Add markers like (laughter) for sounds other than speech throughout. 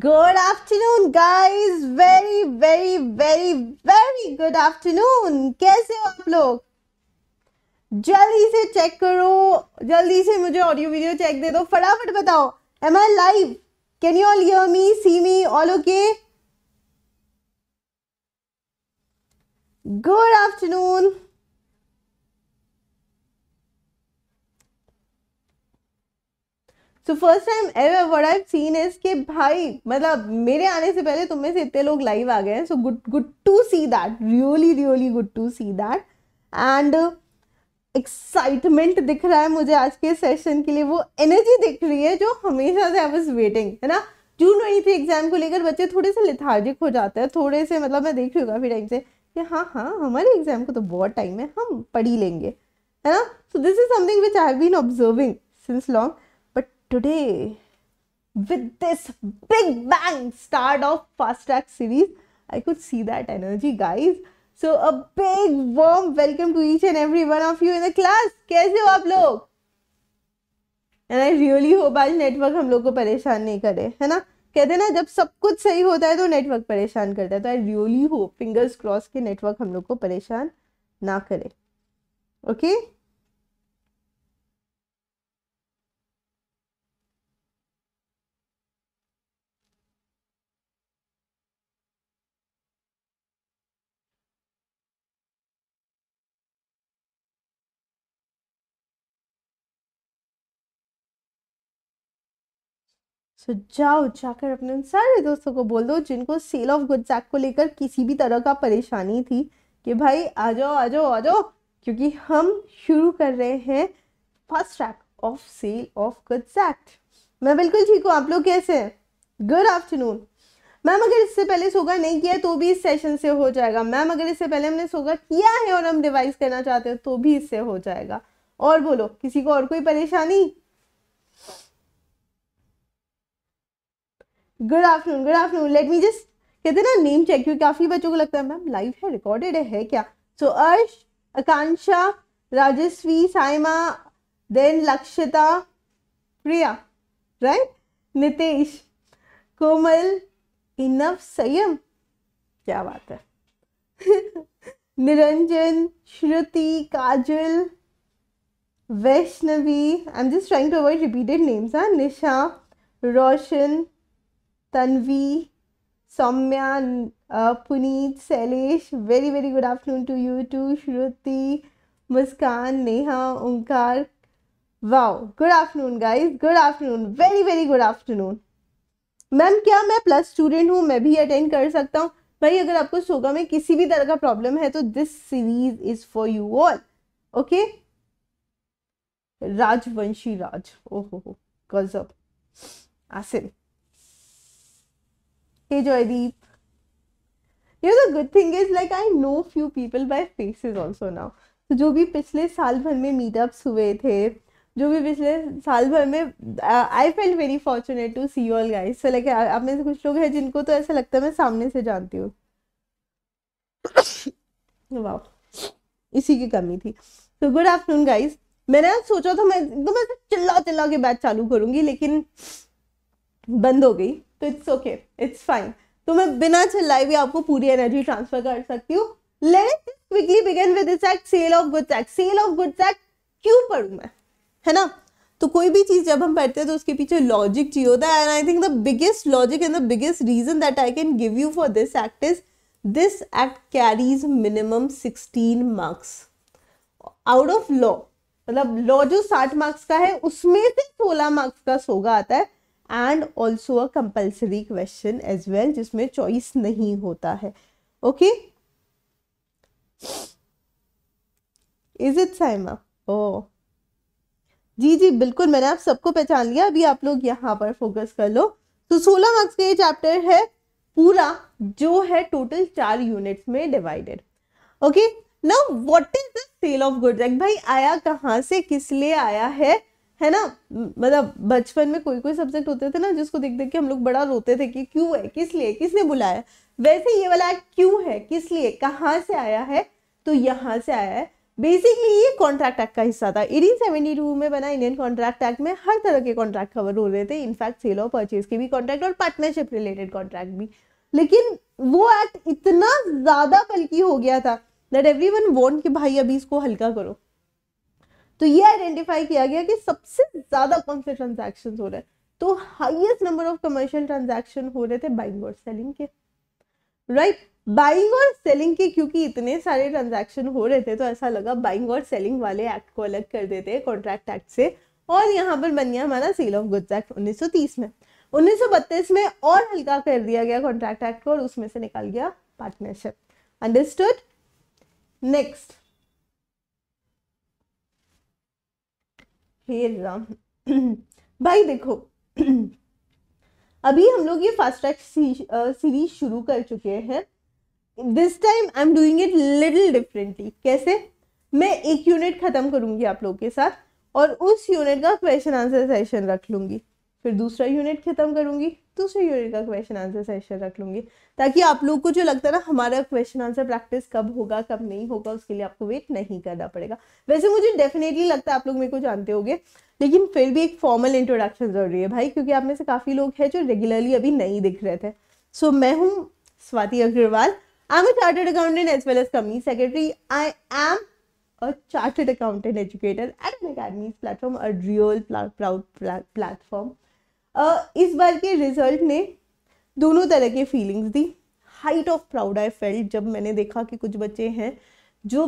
Good afternoon guys very very very very good afternoon कैसे हो आप लोग जल्दी से चेक करो जल्दी से मुझे ऑडियो वीडियो चेक दे दो फटाफट बताओ am I live can you all hear me see me all okay good afternoon so first time ever what I seen is के भाई मतलब मेरे आने से पहले तुम में से इतने लोग लाइव आ गए हैं so good good to see that really really good to see that and excitement दिख रहा है मुझे आज के सेशन के लिए वो एनर्जी दिख रही है जो हमेशा से आई वॉज वेटिंग है ना जून ट्वेंटी थ्री एग्जाम को लेकर बच्चे थोड़े से लिथार्जिक हो जाते हैं थोड़े से मतलब मैं देख रही हूँ काफ़ी टाइम से कि हाँ हाँ हमारे एग्जाम को तो बहुत टाइम है हम पढ़ ही लेंगे है ना so this is something which I have been observing since long today with this big bang start of fast track series i could see that energy guys so a big warm welcome to each and every one of you in the class kaise ho aap log and I really hope आज network हम लोग को परेशान नहीं करे है ना कहते हैं ना जब सब कुछ सही होता है तो नेटवर्क परेशान करता है तो I really hope fingers cross के नेटवर्क हम लोग को परेशान ना करे ओके okay? सो जाओ जाकर अपने उन सारे दोस्तों को बोल दो जिनको सेल ऑफ गुड्स एक्ट को लेकर किसी भी तरह का परेशानी थी कि भाई आ जाओ आ जाओ आ जाओ क्योंकि हम शुरू कर रहे हैं first track of sale of goods act मैं बिल्कुल ठीक हूँ आप लोग कैसे हैं गुड आफ्टरनून मैम अगर इससे पहले सोगा नहीं किया तो भी इस सेशन से हो जाएगा मैम अगर इससे पहले हमने सोगा किया है और हम रिवाइज करना चाहते हो तो भी इससे हो जाएगा और बोलो किसी को और कोई परेशानी good afternoon good afternoon let me just कहते हैं ना नेम चेक क्योंकि काफी बच्चों को लगता है मैम लाइव है रिकॉर्डेड है, है क्या so so, Arsh Akanksha Rajasvi Saima then Lakshita Priya right Nitesh Komal enough Sanyam क्या बात है (laughs) Niranjan Shruti Kajal Vaishnavi I am just trying to avoid repeated names हाँ Nisha Roshan Tanvi Saumya Puneet Shailesh very very good afternoon to you too Shruti Muskan Neha Omkar wow good afternoon guys good afternoon very very good afternoon ma'am क्या मैं plus student हूँ मैं भी attend कर सकता हूँ भाई अगर आपको सोगा में किसी भी तरह का प्रॉब्लम है तो this series is for you all okay Rajvanshi Raj ओहो हो गजब Asim hey Joydeep. You know good thing is like I know few people by faces also now तो जो भी पिछले साल भर में मीटअप्स हुए थे जो भी पिछले साल भर में I feel very fortunate to see all guys so like आप में से कुछ लोग हैं जिनको तो ऐसा लगता है मैं सामने से जानती हूँ वाह इसी की कमी थी तो गुड आफ्टरनून गाइस मैंने आज सोचा था मैं एकदम ऐसे चिल्ला चिल्ला के बैच चालू करूंगी लेकिन बंद हो गई तो इट्स ओके इट्स फाइन तो मैं बिना चिल्लाए भी आपको पूरी एनर्जी ट्रांसफर कर सकती हूँ let quickly begin with this act sale of goods act sale of goods act क्यों पढ़ू मैं है ना तो कोई भी चीज़ जब हम पढ़ते हैं तो उसके पीछे लॉजिक चाहिए होता है and I think the biggest logic and the biggest reason that I can give you for this act is this act carries minimum sixteen marks out of law मतलब लॉ जो साठ मार्क्स का है उसमें से सोलह मार्क्स का सोगा आता है and also a compulsory question as well जिसमें चॉइस नहीं होता है ओके इज इट साइमा ओ जी जी बिल्कुल मैंने आप सबको पहचान लिया अभी आप लोग यहाँ पर फोकस कर लो तो सोलह मार्क्स का ये चैप्टर है पूरा जो है टोटल चार यूनिट्स में divided okay now what is the sale of goods भाई आया कहाँ से किस लिए आया है है ना मतलब बचपन में कोई कोई सब्जेक्ट होते थे ना जिसको देख देख के हम लोग बड़ा रोते थे कि क्यों है किस लिए किसने बुलाया वैसे ये वाला क्यों है किस लिए कहाँ से आया है तो यहाँ से आया है बेसिकली ये कॉन्ट्रैक्ट एक्ट का हिस्सा था एटीन सेवेंटी टू में बना इंडियन कॉन्ट्रैक्ट एक्ट में हर तरह के कॉन्ट्रैक्ट कवर हो रहे थे इनफैक्ट सेल और परचेज के भी कॉन्ट्रैक्ट और पार्टनरशिप रिलेटेड कॉन्ट्रैक्ट भी लेकिन वो एक्ट इतना ज़्यादा बल्कि हो गया था दैट एवरी वन वॉन्ट कि भाई अभी इसको हल्का करो तो ये आइडेंटिफाई किया गया कि सबसे ज़्यादा कौन से ट्रांजेक्शन हो रहे हैं तो highest number of commercial transaction हो रहे थे बाइंग और सेलिंग के राइट right? बाइंग और सेलिंग के क्योंकि इतने सारे ट्रांजेक्शन हो रहे थे तो ऐसा लगा बाइंग और सेलिंग वाले एक्ट को अलग कर देते कॉन्ट्रैक्ट एक्ट से और यहाँ पर बन गया हमारा सेल ऑफ गुड्स एक्ट 1930 में 1932 में और हल्का कर दिया गया कॉन्ट्रैक्ट एक्ट को और उसमें से निकल गया partnership understood next hey Ram (clears throat) भाई देखो (clears throat) अभी हम लोग ये फास्ट ट्रैक सीरीज शुरू कर चुके हैं this time I am doing it little differently कैसे मैं एक यूनिट खत्म करूंगी आप लोग के साथ और उस यूनिट का क्वेश्चन आंसर सेशन रख लूंगी फिर दूसरा यूनिट खत्म करूंगी दूसरे यूनिट का क्वेश्चन आंसर सेशन रख लूंगी ताकि आप लोग को जो लगता है ना हमारा क्वेश्चन आंसर प्रैक्टिस कब होगा कब नहीं होगा उसके लिए आपको वेट नहीं करना पड़ेगा वैसे मुझे डेफिनेटली लगता है आप लोग मेरे को जानते होंगे लेकिन फिर भी एक फॉर्मल इंट्रोडक्शन जरूरी है भाई क्योंकि आप में से काफ़ी लोग हैं जो रेगुलरली अभी नहीं दिख रहे थे सो so, मैं हूँ Swati Agarwal I am a chartered accountant as well as company secretary आई एम a chartered accountant educator at an academies platform, a real pl proud pl platform इस बार के रिजल्ट ने दोनों तरह के फीलिंग्स दी height of proud I felt जब मैंने देखा कि कुछ बच्चे हैं जो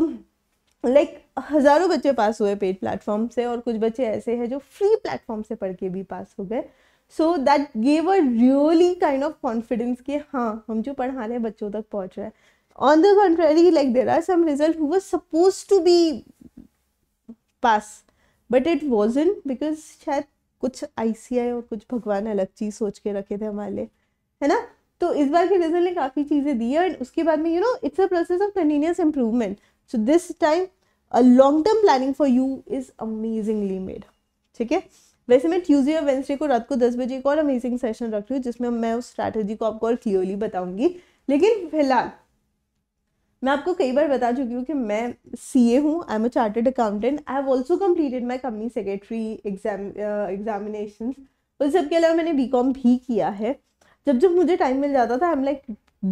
लाइक like, हज़ारों बच्चे पास हुए पेड प्लेटफॉर्म से और कुछ बच्चे ऐसे हैं जो फ्री प्लेटफॉर्म से पढ़ के भी पास हो गए so that gave a really kind of confidence कि हाँ हम जो पढ़ा रहे हैं बच्चों तक पहुँच रहे हैं on the contrary like there are some result who suppose to be pass but it wasn't because शायद कुछ आईसीआई और कुछ भगवान अलग चीज़ सोच के रखे थे हमारे लिए है ना तो इस बार के रिजल्ट ने काफ़ी चीज़ें दी है एंड उसके बाद में you know it's a process of continuous improvement so this time a long term planning for you is amazingly made ठीक है वैसे मैं ट्यूजडे और वेंसडे को रात को दस बजे एक और अमेजिंग सेशन रख रही हूँ जिसमें मैं उस स्ट्रैटेजी को आपको और क्लियरली बताऊंगी लेकिन फिलहाल मैं आपको कई बार बता चुकी हूँ कि मैं सी ए हूँ I am a chartered accountant I have also completed my company secretary exam examination उस सबके अलावा मैंने बी कॉम भी किया है जब जब मुझे टाइम मिल जाता था I am like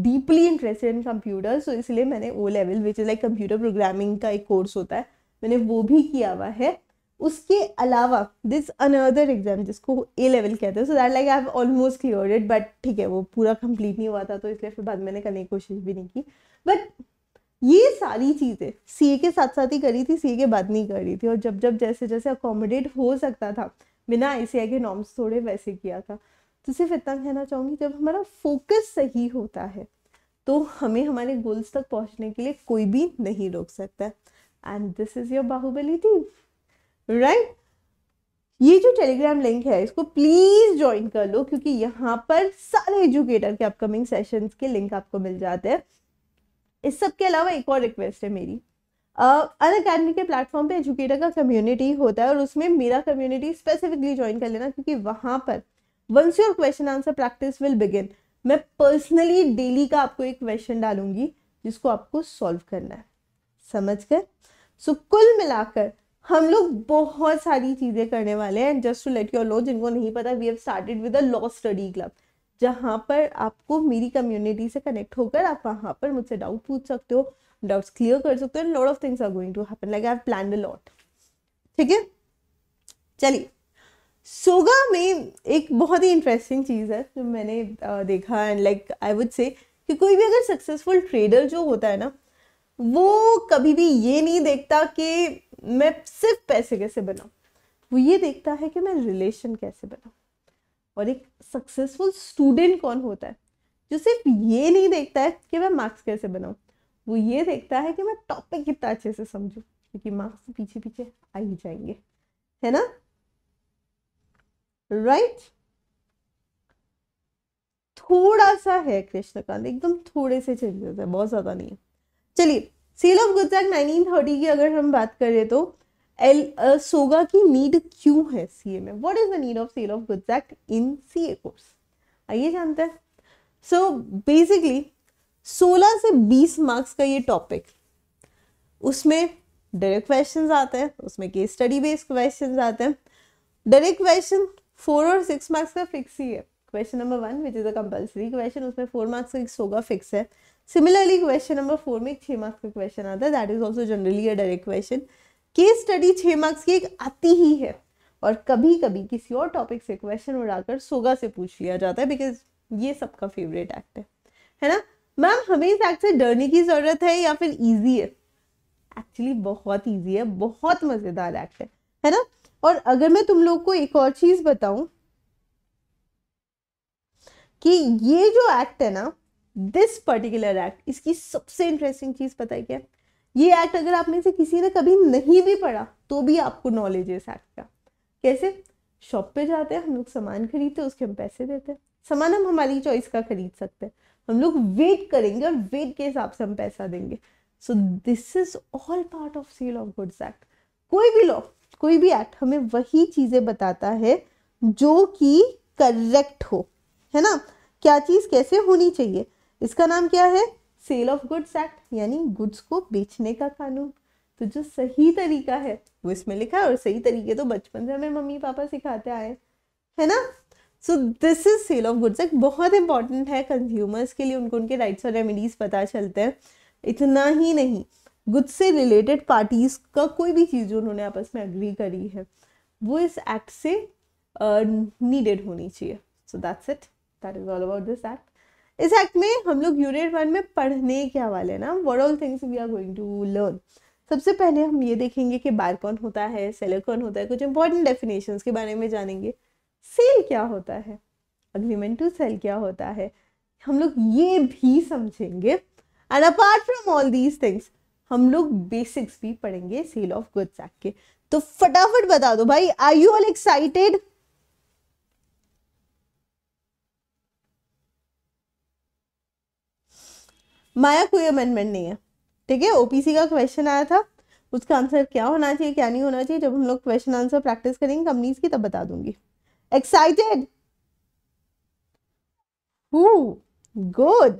deeply interested in computer so इसलिए मैंने O level which is like computer programming का एक कोर्स होता है मैंने वो भी किया हुआ है उसके अलावा दिस अनदर एग्जाम जिसको ए लेवल कहते हैं so that like I have almost clear it but ठीक है वो पूरा कंप्लीट नहीं हुआ था तो इसलिए फिर बाद मैंने करने की कोशिश भी नहीं की बट ये सारी चीज़ें सी के साथ साथ ही करी थी सी के बाद नहीं करी थी और जब जब जैसे जैसे अकोमोडेट हो सकता था बिना आई के नॉर्म्स थोड़े वैसे किया था तो सिर्फ इतना कहना चाहूँगी जब हमारा फोकस सही होता है तो हमें हमारे गोल्स तक पहुँचने के लिए कोई भी नहीं रोक सकता and this is your Baahubali tea right ये जो टेलीग्राम लिंक है इसको प्लीज़ ज्वाइन कर लो क्योंकि यहाँ पर सारे एजुकेटर के अपकमिंग सेशंस के लिंक आपको मिल जाते हैं इस सब के अलावा एक और रिक्वेस्ट है मेरी अन अकेडमी के प्लेटफॉर्म पे एजुकेटर का कम्युनिटी होता है और उसमें मेरा कम्युनिटी स्पेसिफिकली ज्वाइन कर लेना क्योंकि वहाँ पर once your question answer practice will begin मैं पर्सनली डेली का आपको एक क्वेश्चन डालूंगी जिसको आपको सॉल्व करना है समझ कर सो so, कुल मिलाकर हम लोग बहुत सारी चीज़ें करने वाले हैं just to let your know जिनको नहीं पता we have started with a law study club जहाँ पर आपको मेरी कम्युनिटी से कनेक्ट होकर आप वहाँ पर मुझसे डाउट पूछ सकते हो डाउट्स क्लियर कर सकते हो lot of things are going to happen like I plan a lot ठीक है चलिए सोगा में एक बहुत ही इंटरेस्टिंग चीज़ है जो मैंने देखा and like I would say कि कोई भी अगर सक्सेसफुल ट्रेडर जो होता है ना वो कभी भी ये नहीं देखता कि मैं सिर्फ पैसे कैसे बनाऊँ वो ये देखता है कि मैं रिलेशन कैसे बनाऊँ और एक सक्सेसफुल स्टूडेंट कौन होता है जो सिर्फ ये नहीं देखता है कि मैं मार्क्स कैसे बनाऊँ वो ये देखता है कि मैं टॉपिक कितना अच्छे से समझूँ क्योंकि मार्क्स तो पीछे पीछे आ ही जाएंगे है ना राइट right? थोड़ा सा है कृष्णकांत एकदम थोड़े से चेंजेस है बहुत ज़्यादा नहीं है चलिए सेल ऑफ गुड्स एक्ट 1930 की अगर हम बात करें तो एल सोगा की नीड क्यों है सीए में what is the need of sale of goods act in CA course आइए जानते हैं सो बेसिकली 16 से 20 मार्क्स का ये टॉपिक उसमें डायरेक्ट क्वेश्चंस आते हैं उसमें केस स्टडी बेस्ड क्वेश्चंस आते हैं डायरेक्ट क्वेश्चन फोर और सिक्स मार्क्स का फिक्स ही है question number one which is a compulsory question उसमें फोर मार्क्स का सोगा फिक्स है सिमिलरली क्वेश्चन नंबर फोर में एक छः मार्क्स का क्वेश्चन आता है that is also generally a direct question case study छः मार्क्स की एक आती ही है और कभी कभी किसी और टॉपिक से क्वेश्चन उड़ाकर सोगा से पूछ लिया जाता है बिकॉज ये सबका फेवरेट एक्ट है है ना मैम हमें इस एक्ट से डरने की ज़रूरत है या फिर ईजी है एक्चुअली बहुत ईजी है बहुत मज़ेदार एक्ट है है ना और अगर मैं तुम लोग को एक और चीज़ बताऊं कि ये जो एक्ट है ना दिस पर्टिकुलर एक्ट इसकी सबसे इंटरेस्टिंग चीज़ पता है क्या ये एक्ट अगर आप में से किसी ने कभी नहीं भी पढ़ा तो भी आपको नॉलेज है इस एक्ट का कैसे शॉप पे जाते हैं हम लोग सामान खरीदते हैं उसके हम पैसे देते हैं सामान हम हमारी चॉइस का खरीद सकते हैं हम लोग वेट करेंगे और वेट के हिसाब से हम पैसा देंगे so this is all part of sale of goods act कोई भी लॉ कोई भी एक्ट हमें वही चीज़ें बताता है जो कि करेक्ट हो है ना क्या चीज़ कैसे होनी चाहिए इसका नाम क्या है सेल ऑफ गुड्स एक्ट यानी गुड्स को बेचने का कानून तो जो सही तरीका है वो इसमें लिखा है और सही तरीके तो बचपन से हमें मम्मी पापा सिखाते आए है ना so this is sale of goods act बहुत इंपॉर्टेंट है कंज्यूमर्स के लिए उनको उनके राइट्स और रेमेडीज पता चलते हैं इतना ही नहीं गुड्स से रिलेटेड पार्टीज का कोई भी चीज़ उन्होंने आपस में एग्री करी है वो इस एक्ट से नीडेड uh, होनी चाहिए so that's it that is all about this act इस एक्ट में हम लोग यूनिट वन में पढ़ने के हवाले ना what all things we are going to learn सबसे पहले हम ये देखेंगे कि बार कौन होता है सेलर कौन होता है कुछ इंपॉर्टेंट डेफिनेशन के बारे में जानेंगे सेल क्या होता है अग्रीमेंट टू सेल क्या होता है हम लोग ये भी समझेंगे and apart from all these things हम लोग बेसिक्स भी पढ़ेंगे सेल ऑफ गुड्स एक्ट के तो फटाफट बता दो भाई आर यू ऑल एक्साइटेड माया कोई अमेंडमेंट नहीं है ठीक है ओपीसी का क्वेश्चन आया था उसका आंसर क्या होना चाहिए क्या नहीं होना चाहिए जब हम लोग क्वेश्चन आंसर प्रैक्टिस करेंगे कंपनीज की तब बता दूंगी एक्साइटेड गुड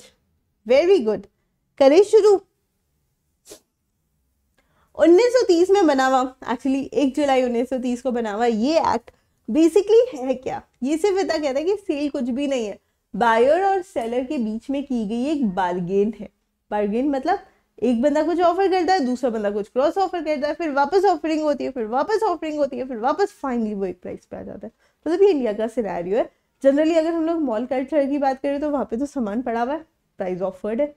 वेरी गुड करे शुरू 1930 में बना हुआ एक्चुअली एक जुलाई 1930 को बना हुआ ये एक्ट बेसिकली है क्या ये सिर्फ इतना कहता है कि सेल कुछ भी नहीं है बायर और सेलर के बीच में की गई एक बार्गेन है बार्गेन मतलब एक बंदा कुछ ऑफर करता है दूसरा बंदा कुछ क्रॉस ऑफर करता है फिर वापस ऑफरिंग होती है फिर वापस ऑफरिंग होती है फिर वापस फाइनली वो एक प्राइस पे आ जाता है मतलब ये इंडिया का सिनेरियो है जनरली अगर हम लोग मॉल कल्चर की बात करें तो वहाँ पे तो सामान पड़ा हुआ है प्राइस ऑफर्ड है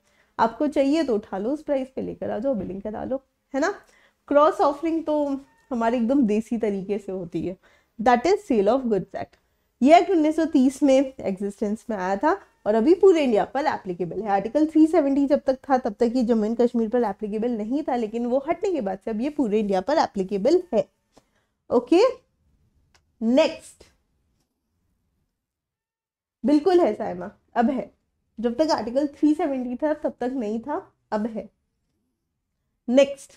आपको चाहिए तो उठा लो उस प्राइस पे लेकर आ जाओ बिलिंग करा लो है ना क्रॉस ऑफरिंग तो हमारे एकदम देसी तरीके से होती है that is sale of goods act ये एक्ट 1930 में एग्जिस्टेंस में आया था और अभी पूरे इंडिया पर एप्लीकेबल है आर्टिकल 370 जब तक था तब तक ये जम्मू एंड कश्मीर पर एप्लीकेबल नहीं था लेकिन वो हटने के बाद से अब ये पूरे इंडिया पर एप्लीकेबल है ओके नेक्स्ट बिल्कुल है साइमा अब है जब तक आर्टिकल 370 था तब तक नहीं था अब है next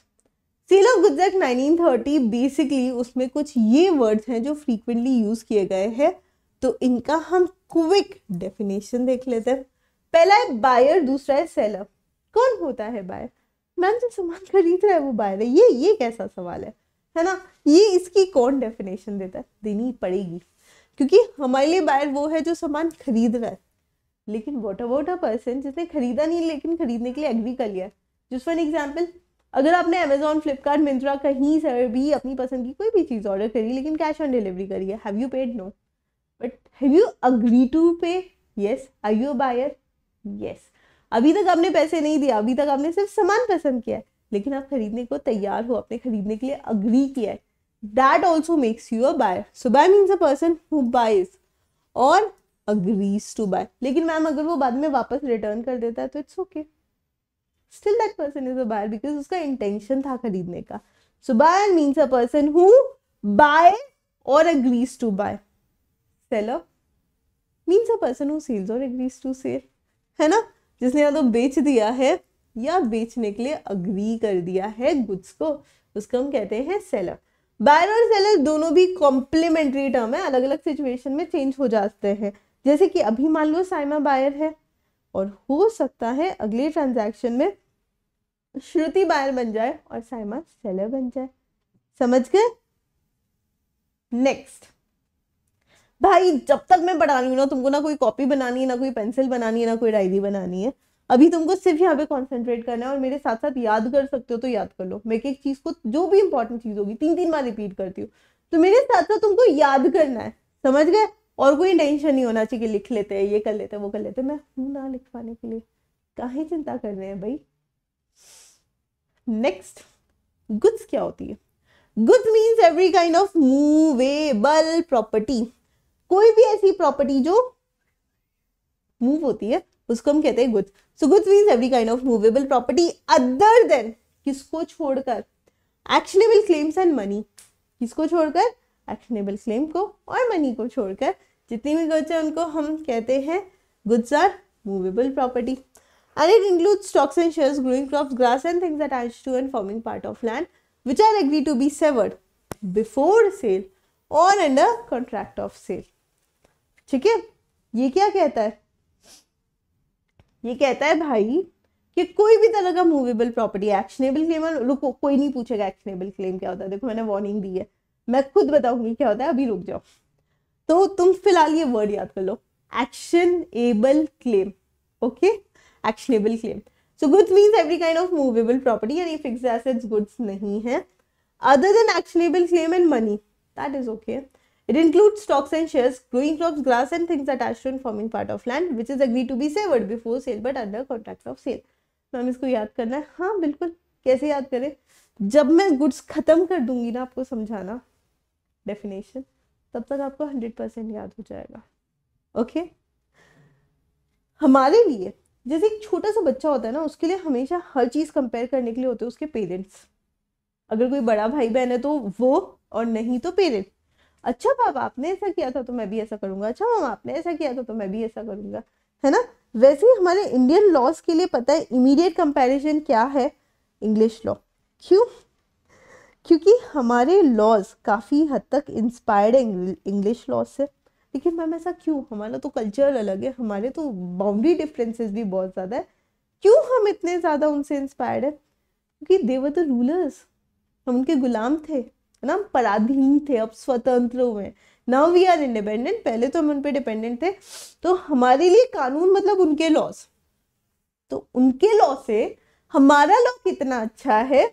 sale of goods act 1930 basically उसमें कुछ ये वर्ड्स हैं जो फ्रीक्वेंटली यूज किए गए हैं तो इनका हम क्विक डेफिनेशन देख लेते हैं पहला है बायर दूसरा है सेलर कौन होता है बायर मैम जो सामान खरीद रहा है वो बायर है ये ये कैसा सवाल है है ना ये इसकी कौन डेफिनेशन देता है देनी पड़ेगी क्योंकि हमारे लिए बायर वो है जो सामान खरीद रहा है लेकिन वॉट अबाउट अ पर्सन जिसने खरीदा नहीं लेकिन खरीदने के लिए एग्री कर लिया जिस फॉर एग्जाम्पल अगर आपने अमेजोन फ्लिपकार्ट मिंत्रा कहीं से भी अपनी पसंद की कोई भी चीज़ ऑर्डर करी लेकिन कैश ऑन डिलीवरी करी है have you paid no but have you agree to pay yes I you buyer yes अभी तक आपने पैसे नहीं दिया अभी तक आपने सिर्फ सामान पसंद किया है लेकिन आप खरीदने को तैयार हो आपने खरीदने के लिए अग्री किया है that also makes you a buyer so buy means a person who buys और अग्रीज टू बाय लेकिन मैम अगर वो बाद में वापस रिटर्न कर देता है तो it's okay still that person is a buyer because उसका इंटेंशन था खरीदने का so buyer means a person who buy और agrees to buy seller means a person who sells और एग्रीज टू सेल है ना जिसने या तो बेच दिया है या बेचने के लिए अग्री कर दिया है गुड्स को उसको हम कहते हैं सेलर बायर और सेलर दोनों भी कॉम्प्लीमेंट्री टर्म है अलग अलग सिचुएशन में चेंज हो जाते हैं जैसे कि अभी मान लो साइमा बायर है और हो सकता है अगले ट्रांजैक्शन में श्रुति बायर बन जाए और साइमा सेलर बन जाए समझ गए नेक्स्ट भाई जब तक मैं पढ़ा रही हूँ ना तुमको ना कोई कॉपी बनानी है ना कोई पेंसिल बनानी है ना कोई डायरी बनानी है अभी तुमको सिर्फ यहाँ पे कॉन्सेंट्रेट करना है और मेरे साथ साथ याद कर सकते हो तो याद कर लो मैं एक चीज़ को जो भी इंपॉर्टेंट चीज़ होगी तीन तीन बार रिपीट करती हूँ तो मेरे साथ साथ तुमको याद करना है समझ गए और कोई टेंशन नहीं होना चाहिए कि लिख लेते हैं ये कर लेते हैं वो कर लेते हैं मैं हूं ना लिख पाने के लिए काहे चिंता कर रहे हैं भाई नेक्स्ट गुड्स क्या होती है goods means every kind of movable property कोई भी ऐसी प्रॉपर्टी जो मूव होती है उसको हम कहते हैं goods so good mean every kind of movable property other than किसको छोड़कर एक्शनेबल क्लेम्स एंड मनी किसको छोड़कर एक्शनेबल क्लेम को और मनी को छोड़कर जितनी भी गुड्स हैं उनको हम कहते हैं goods are movable property and it include stocks and share growing crop grass and things attach to and forming part of land which are agree to be severed before sale और under contract of sale ठीक है ये क्या कहता है ये कहता है भाई कि कोई भी तरह का मूवेबल प्रॉपर्टी एक्शनेबल क्लेम रुको कोई नहीं पूछेगा एक्शनेबल क्लेम क्या होता है देखो मैंने वार्निंग दी है मैं खुद बताऊंगी क्या होता है अभी रुक जाओ तो तुम फिलहाल ये वर्ड याद कर लो actionable claim okay actionable claim so goods means every kind of movable property यानी फिक्स एसेट्स गुड्स नहीं है other than actionable claim and money that is okay It includes stocks and shares, growing crops, grass and things attached to and forming part of land which is agreed to be severed before sale but under contract of sale. Ma'am इसको याद करना है हाँ बिल्कुल कैसे याद करें जब मैं गुड्स ख़त्म कर दूंगी ना आपको समझाना डेफिनेशन तब तक आपको हंड्रेड परसेंट याद हो जाएगा ओके okay? हमारे लिए जैसे एक छोटा सा बच्चा होता है ना उसके लिए हमेशा हर चीज़ कंपेयर करने के लिए होते हैं उसके पेरेंट्स अगर कोई बड़ा भाई बहन है तो वो और नहीं तो पेरेंट्स अच्छा पापा आपने ऐसा किया था तो मैं भी ऐसा करूंगा अच्छा मामा आपने ऐसा किया था तो मैं भी ऐसा करूंगा है ना वैसे ही हमारे इंडियन लॉज के लिए पता है इमीडिएट कंपैरिजन क्या है इंग्लिश लॉ क्यों क्योंकि हमारे लॉज काफ़ी हद तक इंस्पायर्ड है इंग्लिश लॉज से लेकिन मैम ऐसा क्यों हमारा तो कल्चर अलग है हमारे तो बाउंड्री डिफरेंसेस भी बहुत ज़्यादा है क्यों हम इतने ज़्यादा उनसे इंस्पायर्ड है क्योंकि देवर द रूलर्स हम उनके गुलाम थे ना पराधीन थे अब स्वतंत्र हुए नाउ वी आर इंडिपेंडेंट पहले तो हम उन पर डिपेंडेंट थे तो हमारे लिए कानून मतलब उनके लॉस तो उनके लॉ से हमारा लॉ कितना अच्छा है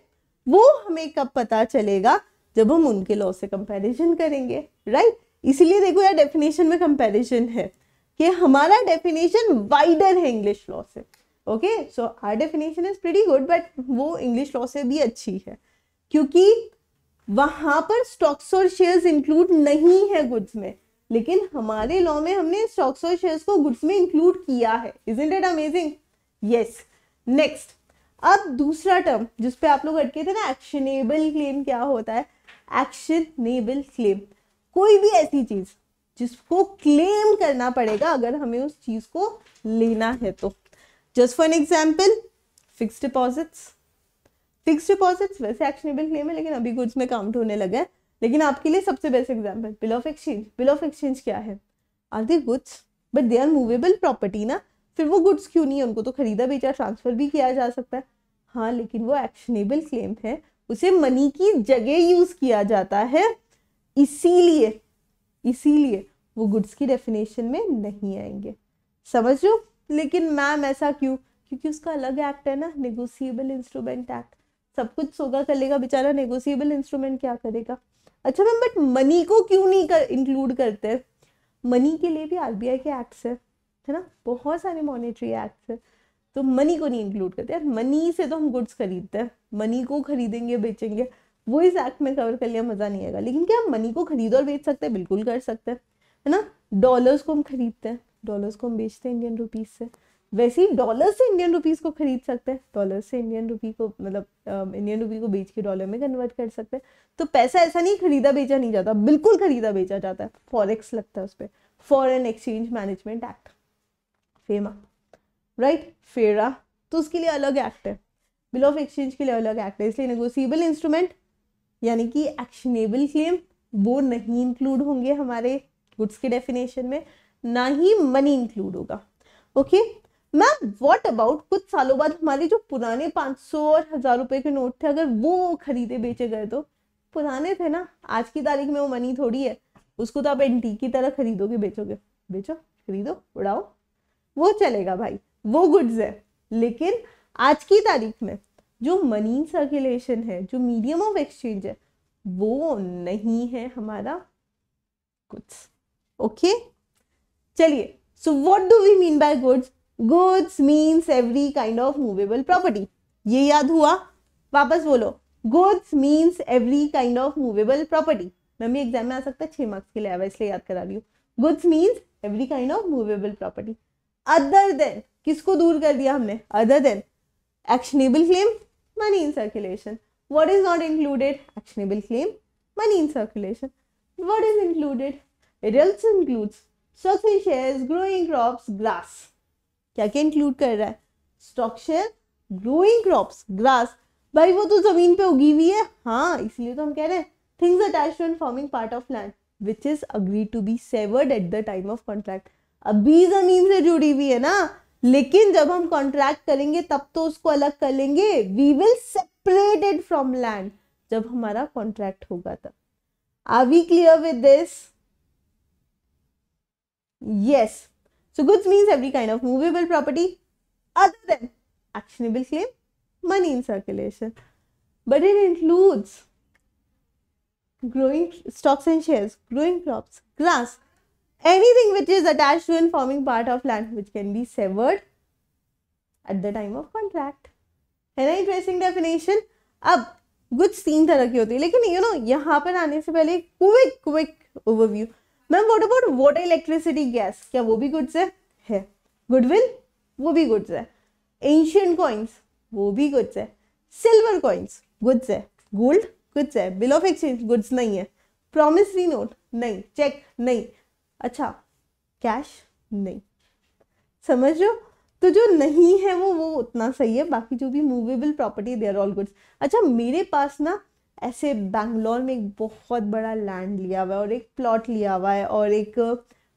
वो हमें कब पता चलेगा जब हम उनके लॉ से कंपैरिजन करेंगे राइट इसीलिए देखो यार डेफिनेशन में कंपैरिजन है कि हमारा डेफिनेशन वाइडर है इंग्लिश लॉ से okay so our definition is very good but वो इंग्लिश लॉ से भी अच्छी है क्योंकि वहां पर स्टॉक्स और शेयर्स इंक्लूड नहीं है गुड्स में लेकिन हमारे लॉ में हमने स्टॉक्स और शेयर्स को गुड्स में इंक्लूड किया है is it amazing yes next अब दूसरा टर्म जिसपे आप लोग अटके थे ना एक्शनेबल क्लेम क्या होता है एक्शनेबल क्लेम कोई भी ऐसी चीज जिसको क्लेम करना पड़ेगा अगर हमें उस चीज को लेना है तो just for an example fix deposits fix deposits वैसे एक्शनेबल क्लेम है लेकिन अभी गुड्स में काउंट होने लगे हैं लेकिन आपके लिए सबसे best example bill of exchange bill of exchange क्या है are they goods but they are movable property ना फिर वो गुड्स क्यों नहीं है उनको तो खरीदा बेचा ट्रांसफर भी किया जा सकता है हाँ लेकिन वो एक्शनेबल क्लेम है उसे मनी की जगह यूज किया जाता है इसीलिए इसीलिए वो गुड्स की डेफिनेशन में नहीं आएंगे समझ लो लेकिन मैम ऐसा क्यों क्योंकि उसका अलग एक्ट है ना निगोसिएबल इंस्ट्रूमेंट एक्ट सब कुछ सोगा कर लेगा बेचारा नेगोशिएबल इंस्ट्रूमेंट क्या करेगा अच्छा मैम बट मनी को क्यों नहीं कर इंक्लूड करते मनी के लिए भी आरबीआई के एक्ट्स है है ना बहुत सारे मॉनेटरी एक्ट्स है तो मनी को नहीं इंक्लूड करते यार मनी से तो हम गुड्स खरीदते हैं मनी को खरीदेंगे बेचेंगे वो इस एक्ट में कवर कर लिया मज़ा नहीं आएगा लेकिन क्या हम मनी को खरीद और बेच सकते हैं बिल्कुल कर सकते हैं है ना डॉलर्स को हम खरीदते हैं डॉलर्स को हम बेचते हैं इंडियन रुपीज़ से वैसे ही डॉलर से इंडियन रुपीज़ को खरीद सकते हैं डॉलर से इंडियन रुपी को मतलब इंडियन रुपी को बेच के डॉलर में कन्वर्ट कर सकते हैं तो पैसा ऐसा नहीं खरीदा बेचा नहीं जाता बिल्कुल खरीदा बेचा जाता है फॉरेक्स लगता है उस पर foreign exchange management act FEMA right FERA तो उसके लिए अलग एक्ट है बिल ऑफ एक्सचेंज के लिए अलग एक्ट है इसलिए नेगोसिएबल इंस्ट्रूमेंट यानी कि एक्शनेबल क्लेम वो नहीं इंक्लूड होंगे हमारे गुड्स के डेफिनेशन में ना ही मनी इंक्लूड होगा okay okay? Ma'am what about कुछ सालों बाद हमारे जो पुराने 500 और हजार रुपए के नोट थे अगर वो खरीदे बेचे गए तो पुराने थे ना आज की तारीख में वो मनी थोड़ी है उसको तो आप एंटी की तरह खरीदोगे बेचोगे बेचो खरीदो उड़ाओ वो चलेगा भाई वो गुड्स है लेकिन आज की तारीख में जो मनी सर्कुलेशन है जो मीडियम ऑफ एक्सचेंज है वो नहीं है हमारा कुछ ओके चलिए so what do we mean by goods goods means every kind of movable property ये याद हुआ वापस बोलो goods means every kind of movable property ma'am ये एग्जाम में आ सकता है छः मार्क्स के लिए आया इसलिए याद करा रही हूँ goods means every kind of movable property other than किसको दूर कर दिया हमने other than actionable claim money in circulation what is not included actionable claim money in circulation what is included it also includes stocks and shares growing crops क्या क्या include कर रहा है stock share growing crops grass भाई वो तो जमीन पे उगी हुई है हाँ इसलिए तो हम कह रहे हैं things attach to and forming part of land which is agree to be severed at the time of contract अभी जमीन से जुड़ी हुई है ना लेकिन जब हम कॉन्ट्रैक्ट करेंगे तब तो उसको अलग कर लेंगे we will separated from land जब हमारा कॉन्ट्रैक्ट होगा तब are we clear with this yes So goods means every kind of movable property other than actionable claim, money in circulation. But it includes growing stocks and shares, growing crops, grass, anything which is attached to and forming part of land which can be severed at the time of contract. है ना interesting definition definition? कुछ goods तरह की you know, here पर आने quick, quick overview. Ma'am what about water electricity gas क्या वो भी गुड्स है है गुडविल वो भी गुड्स है एंशियंट कॉइन्स वो भी गुड्स है सिल्वर कॉइन्स गुड्स है गोल्ड गुड्स है बिल ऑफ एक्सचेंज गुड्स नहीं है प्रॉमिसरी नोट नहीं चेक नहीं अच्छा कैश नहीं समझ रहे तो जो नहीं है वो वो उतना सही है बाकी जो भी movable property they are all goods अच्छा मेरे पास ना ऐसे बैंगलोर में एक बहुत बड़ा लैंड लिया हुआ है और एक प्लॉट लिया हुआ है और एक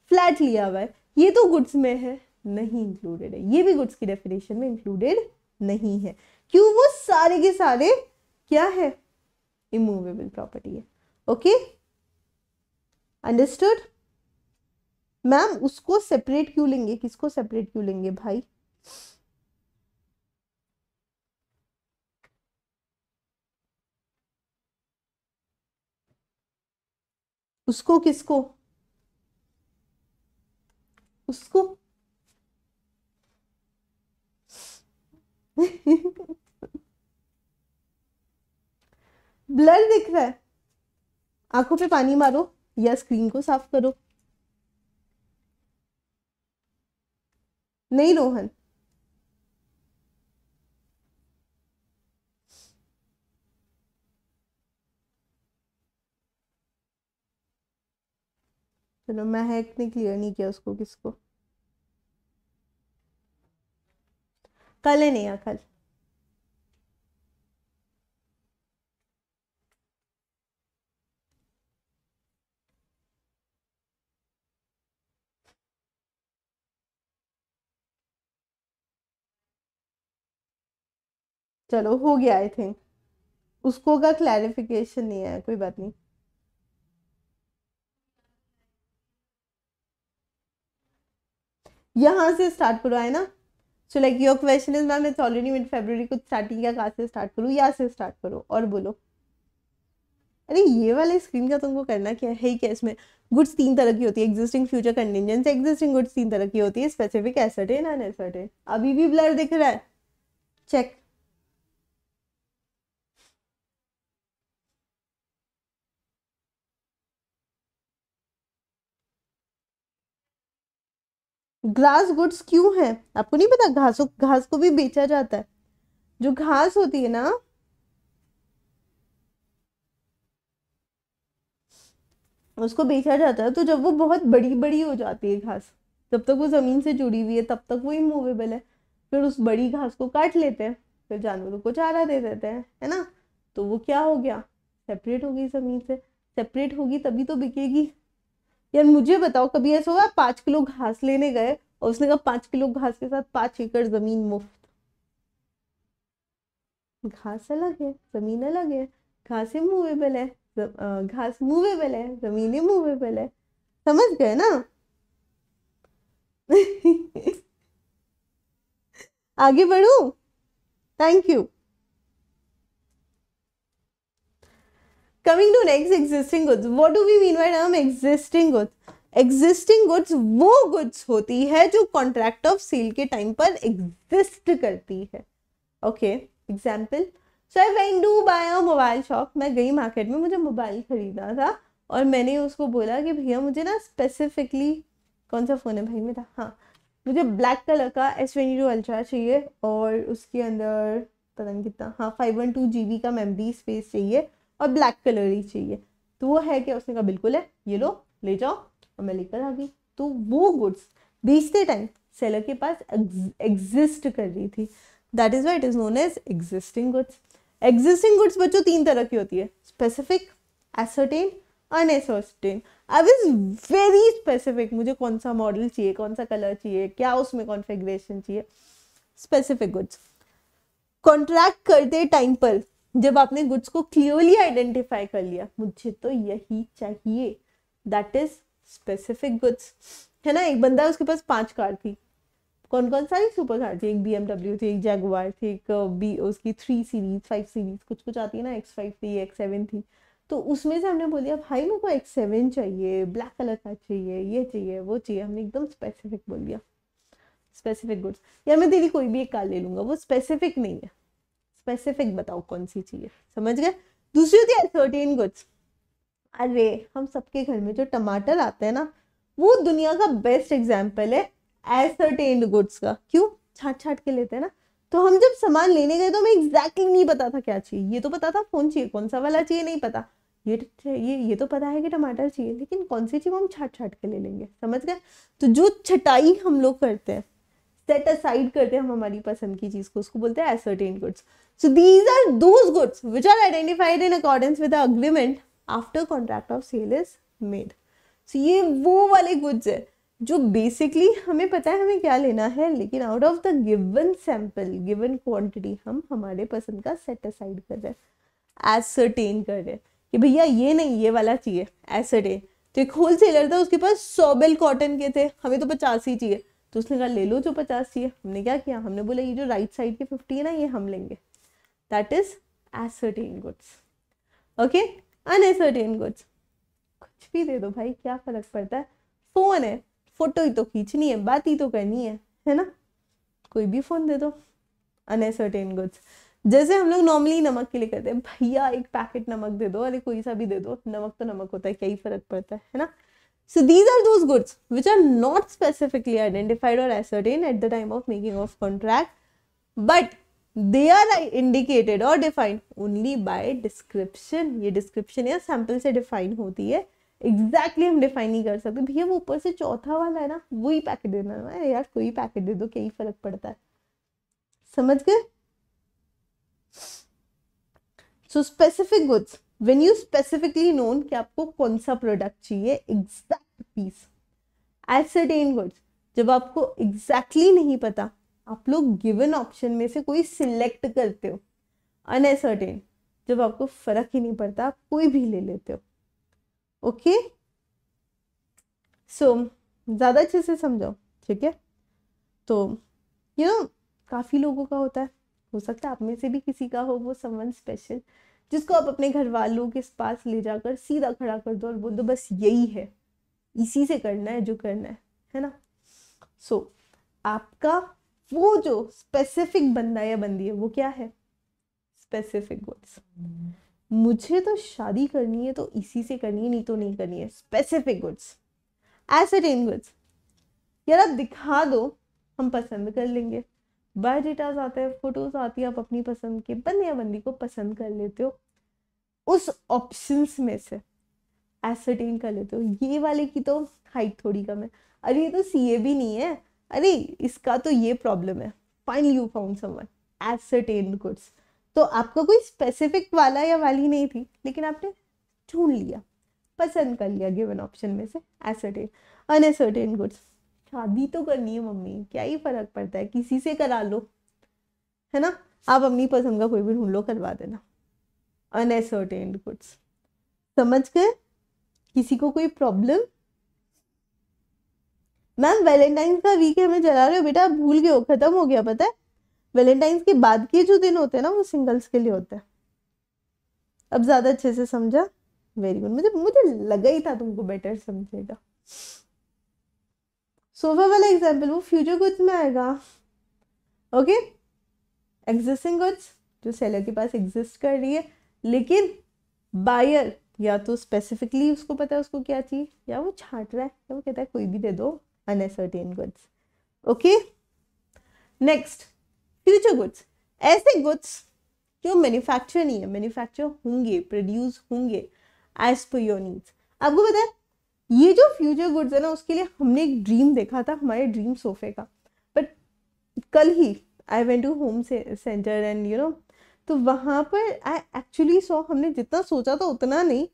फ्लैट लिया हुआ है ये तो गुड्स में है नहीं इंक्लूडेड है ये भी गुड्स की डेफिनेशन में इंक्लूडेड नहीं है क्यों वो सारे के सारे क्या है इमूवेबल प्रॉपर्टी है ओके अंडरस्टूड मैम उसको सेपरेट क्यों लेंगे किसको सेपरेट क्यों लेंगे भाई उसको किसको उसको ब्लर दिख रहा है आंखों पे पानी मारो या स्क्रीन को साफ करो नहीं रोहन चलो मैं हैक ने क्लियर नहीं किया उसको किसको कल है नहीं कल चलो हो गया आई थिंक उसको का क्लैरिफिकेशन नहीं है कोई बात नहीं यहाँ से स्टार्ट करो है ना so like your question is ma'am it's already mid Feb कुछ स्टार्टिंग का कहाँ से स्टार्ट करूँ यहाँ से स्टार्ट करो और बोलो अरे ये वाले स्क्रीन का तुमको करना क्या है क्या इसमें गुड्स तीन तरह की होती है existing future contingents existing goods तीन तरह की होती है स्पेसिफिक एसर्टेन एंड एसर्टेन अभी भी ब्लर दिख रहा है चेक ग्रास गुड्स क्यों हैं आपको नहीं पता घास घास को भी बेचा जाता है जो घास होती है ना उसको बेचा जाता है तो जब वो बहुत बड़ी बड़ी हो जाती है घास जब तक वो ज़मीन से जुड़ी हुई है तब तक वो इमूवेबल है फिर उस बड़ी घास को काट लेते हैं फिर जानवरों को चारा दे देते हैं है ना तो वो क्या हो गया सेपरेट हो गई ज़मीन से सेपरेट होगी तभी तो बिकेगी यार मुझे बताओ कभी ऐसा हुआ पांच किलो घास लेने गए और उसने कहा पांच किलो घास के साथ पांच एकड़ जमीन मुफ्त घास अलग है जमीन अलग है ही मूवेबल है घास मूवेबल है ही मूवेबल है समझ गए ना (laughs) आगे बढ़ू thank you coming to next existing goods what do we mean by term existing goods existing goods वो गुड्स होती है जो कॉन्ट्रैक्ट ऑफ सेल के टाइम पर एग्जिस्ट करती है okay example so I when do buy a mobile shop मैं गई मार्केट में मुझे मोबाइल ख़रीदना था और मैंने उसको बोला कि भैया मुझे ना स्पेसिफिकली कौन सा फ़ोन है भाई मेरा हाँ मुझे ब्लैक कलर का एस ट्वेंटी टू अल्ट्रा चाहिए और उसके अंदर पता नहीं कितना हाँ five one two G B का मेमरी स्पेस चाहिए और ब्लैक कलर ही चाहिए तो वो है क्या उसने कहा बिल्कुल है ये लो ले जाओ और मैं लेकर आ गई तो वो गुड्स बेचते टाइम सेलर के पास एग्जिस्ट कर रही थी that is why it is known as existing goods existing goods बच्चों तीन तरह की होती है specific ascertain unascertain I is very specific मुझे कौन सा मॉडल चाहिए कौन सा कलर चाहिए क्या उसमें कॉन्फिग्रेशन चाहिए स्पेसिफिक गुड्स कॉन्ट्रैक्ट करते टाइम पर जब आपने गुड्स को क्लियरली आइडेंटिफाई कर लिया मुझे तो यही चाहिए दैट इज स्पेसिफिक गुड्स है ना एक बंदा उसके पास पांच कार थी कौन कौन सारी सुपर कार थी एक बी थी एक जैगवार थी एक बी uh, उसकी थ्री सीरीज फाइव सीरीज कुछ कुछ आती है ना एक्स फाइव थी एक्स सेवन थी तो उसमें से हमने बोल दिया भाई मेरे को एक्स सेवन चाहिए ब्लैक कलर का चाहिए ये चाहिए वो चाहिए हमने एकदम स्पेसिफिक बोल दिया स्पेसिफिक गुड्स या मैं तेरी कोई भी एक कार ले लूंगा वो स्पेसिफिक नहीं है स्पेसिफिक बताओ कौन सी चाहिए समझ गए दूसरी होती है सर्टेन गुड्स अरे हम सबके घर में जो टमाटर आते हैं ना वो दुनिया का बेस्ट एग्जाम्पल है एसरटेन्ड गुड्स का क्यों छाट छाट के लेते हैं ना तो हम जब सामान लेने गए तो हमें एग्जैक्टली exactly नहीं पता था क्या चाहिए ये तो पता था फोन चाहिए कौन सा वाला चाहिए नहीं पता ये तो ये ये तो पता है कि टमाटर चाहिए लेकिन कौन सी चीज़ हम छाट छाट के ले लेंगे समझ गए तो जो छटाई हम लोग करते हैं सेट असाइड करते हैं हम हमारी पसंद की चीज़ को उसको बोलते हैं ascertain goods So these are those goods which are identified in accordance with the agreement after contract of sale is made. So ये वो वाले goods है जो बेसिकली हमें पता है हमें क्या लेना है लेकिन out of the given sample given quantity हम हमारे पसंद का सेट असाइड कर रहे हैं एज कर रहे हैं कि भैया ये नहीं ये वाला चाहिए एज तो एक होल सेलर था उसके पास सौ बेल कॉटन के थे हमें तो पचास ही चाहिए तो उसने कहा ले लो जो पचास चाहिए हमने क्या किया हमने बोला ये जो राइट साइड के फिफ्टी है ना ये हम लेंगे that is ascertain goods okay unascertain goods कुछ भी दे दो भाई क्या फर्क पड़ता है फोन है फोटो ही तो खींचनी है बात ही तो करनी है है ना कोई भी फोन दे दो अनएसर्टेन गुड्स जैसे हम लोग नॉर्मली नमक के लिए करते हैं भैया एक पैकेट नमक दे दो अरे कोई सा भी दे दो नमक तो नमक होता है क्या ही फर्क पड़ता है है ना so these are those goods which are not specifically identified और ascertain at the time of making of contract but they are indicated और डिफाइंड ओनली बाय डिस्क्रिप्शन ये डिस्क्रिप्शन या सैम्पल से डिफाइन होती है एग्जैक्टली exactly हम define नहीं कर सकते भैया वो ऊपर से चौथा वाला है ना वही पैकेट देना है यार कोई पैकेट दे दो क्या ही फर्क पड़ता है समझ गए so specific goods when you specifically known कि आपको कौन सा प्रोडक्ट चाहिए एग्जैक्ट पीस एसेटेन गुड्स जब आपको एग्जैक्टली exactly नहीं पता आप लोग गिवन ऑप्शन में से कोई सिलेक्ट करते हो अनसर्टेन जब आपको फर्क ही नहीं पड़ता आप कोई भी ले लेते हो ओके सो ज़्यादा अच्छे से समझाओ ठीक है तो यू you नो know, काफ़ी लोगों का होता है हो सकता है आप में से भी किसी का हो वो समवन स्पेशल जिसको आप अपने घर वालों के पास ले जाकर सीधा खड़ा कर दो और बोल दो बस यही है इसी से करना है जो करना है है ना सो so, आपका वो जो स्पेसिफिक बंदा या बंदी है वो क्या है स्पेसिफिक गोल्स मुझे तो शादी करनी है तो इसी से करनी है नहीं तो नहीं करनी है स्पेसिफिक गुड्स एसरटेन गुड्स यार आप दिखा दो हम पसंद कर लेंगे बायोडेटाज आते हैं फोटोज आती है आप अपनी पसंद के बंद या बंदी को पसंद कर लेते हो उस ऑप्शंस में से एसरटेन कर लेते हो ये वाले की तो हाइट थोड़ी कम है अरे ये तो सी भी नहीं है अरे इसका तो ये प्रॉब्लम है finally you found someone ascertain goods तो आपका कोई स्पेसिफिक वाला या वाली नहीं थी लेकिन आपने ढूंढ लिया पसंद कर लिया गिवन ऑप्शन में से एसर्टेन अनएसर्टेन गुड्स शादी तो करनी है मम्मी क्या ही फर्क पड़ता है किसी से करा लो है ना आप अपनी पसंद का कोई भी ढूंढ लो करवा देना अनएसर्टेन गुड्स समझ गए किसी को कोई प्रॉब्लम मैम वैलेंटाइंस का वीक है हमें चला रहे हो बेटा भूल गए हो खत्म हो गया पता है वैलेंटाइंस के बाद के जो दिन होते हैं ना वो सिंगल्स के लिए होते हैं अब ज़्यादा अच्छे से समझा वेरी गुड मुझे मुझे लगा ही था तुमको बेटर समझेगा सोफा वाला एग्जाम्पल वो फ्यूचर गुड्स में आएगा ओके एग्जिस्टिंग गुड्स जो सेलर के पास एग्जिस्ट कर रही है लेकिन बायर या तो स्पेसिफिकली उसको पता है उसको क्या चाहिए या वो छाट रहा है या वो कहता है कोई भी दे दो uncertain goods okay next future goods ऐसे गुड्स जो मैन्युफैक्चर नहीं है मैन्युफैक्चर होंगे प्रोड्यूस होंगे एज पर योर नीड्स आपको पता है ये जो फ्यूचर गुड्स है ना उसके लिए हमने एक ड्रीम देखा था हमारे ड्रीम सोफे का बट कल ही I went to home centre and you know तो वहाँ पर आई एक्चुअली सो हमने जितना सोचा था उतना नहीं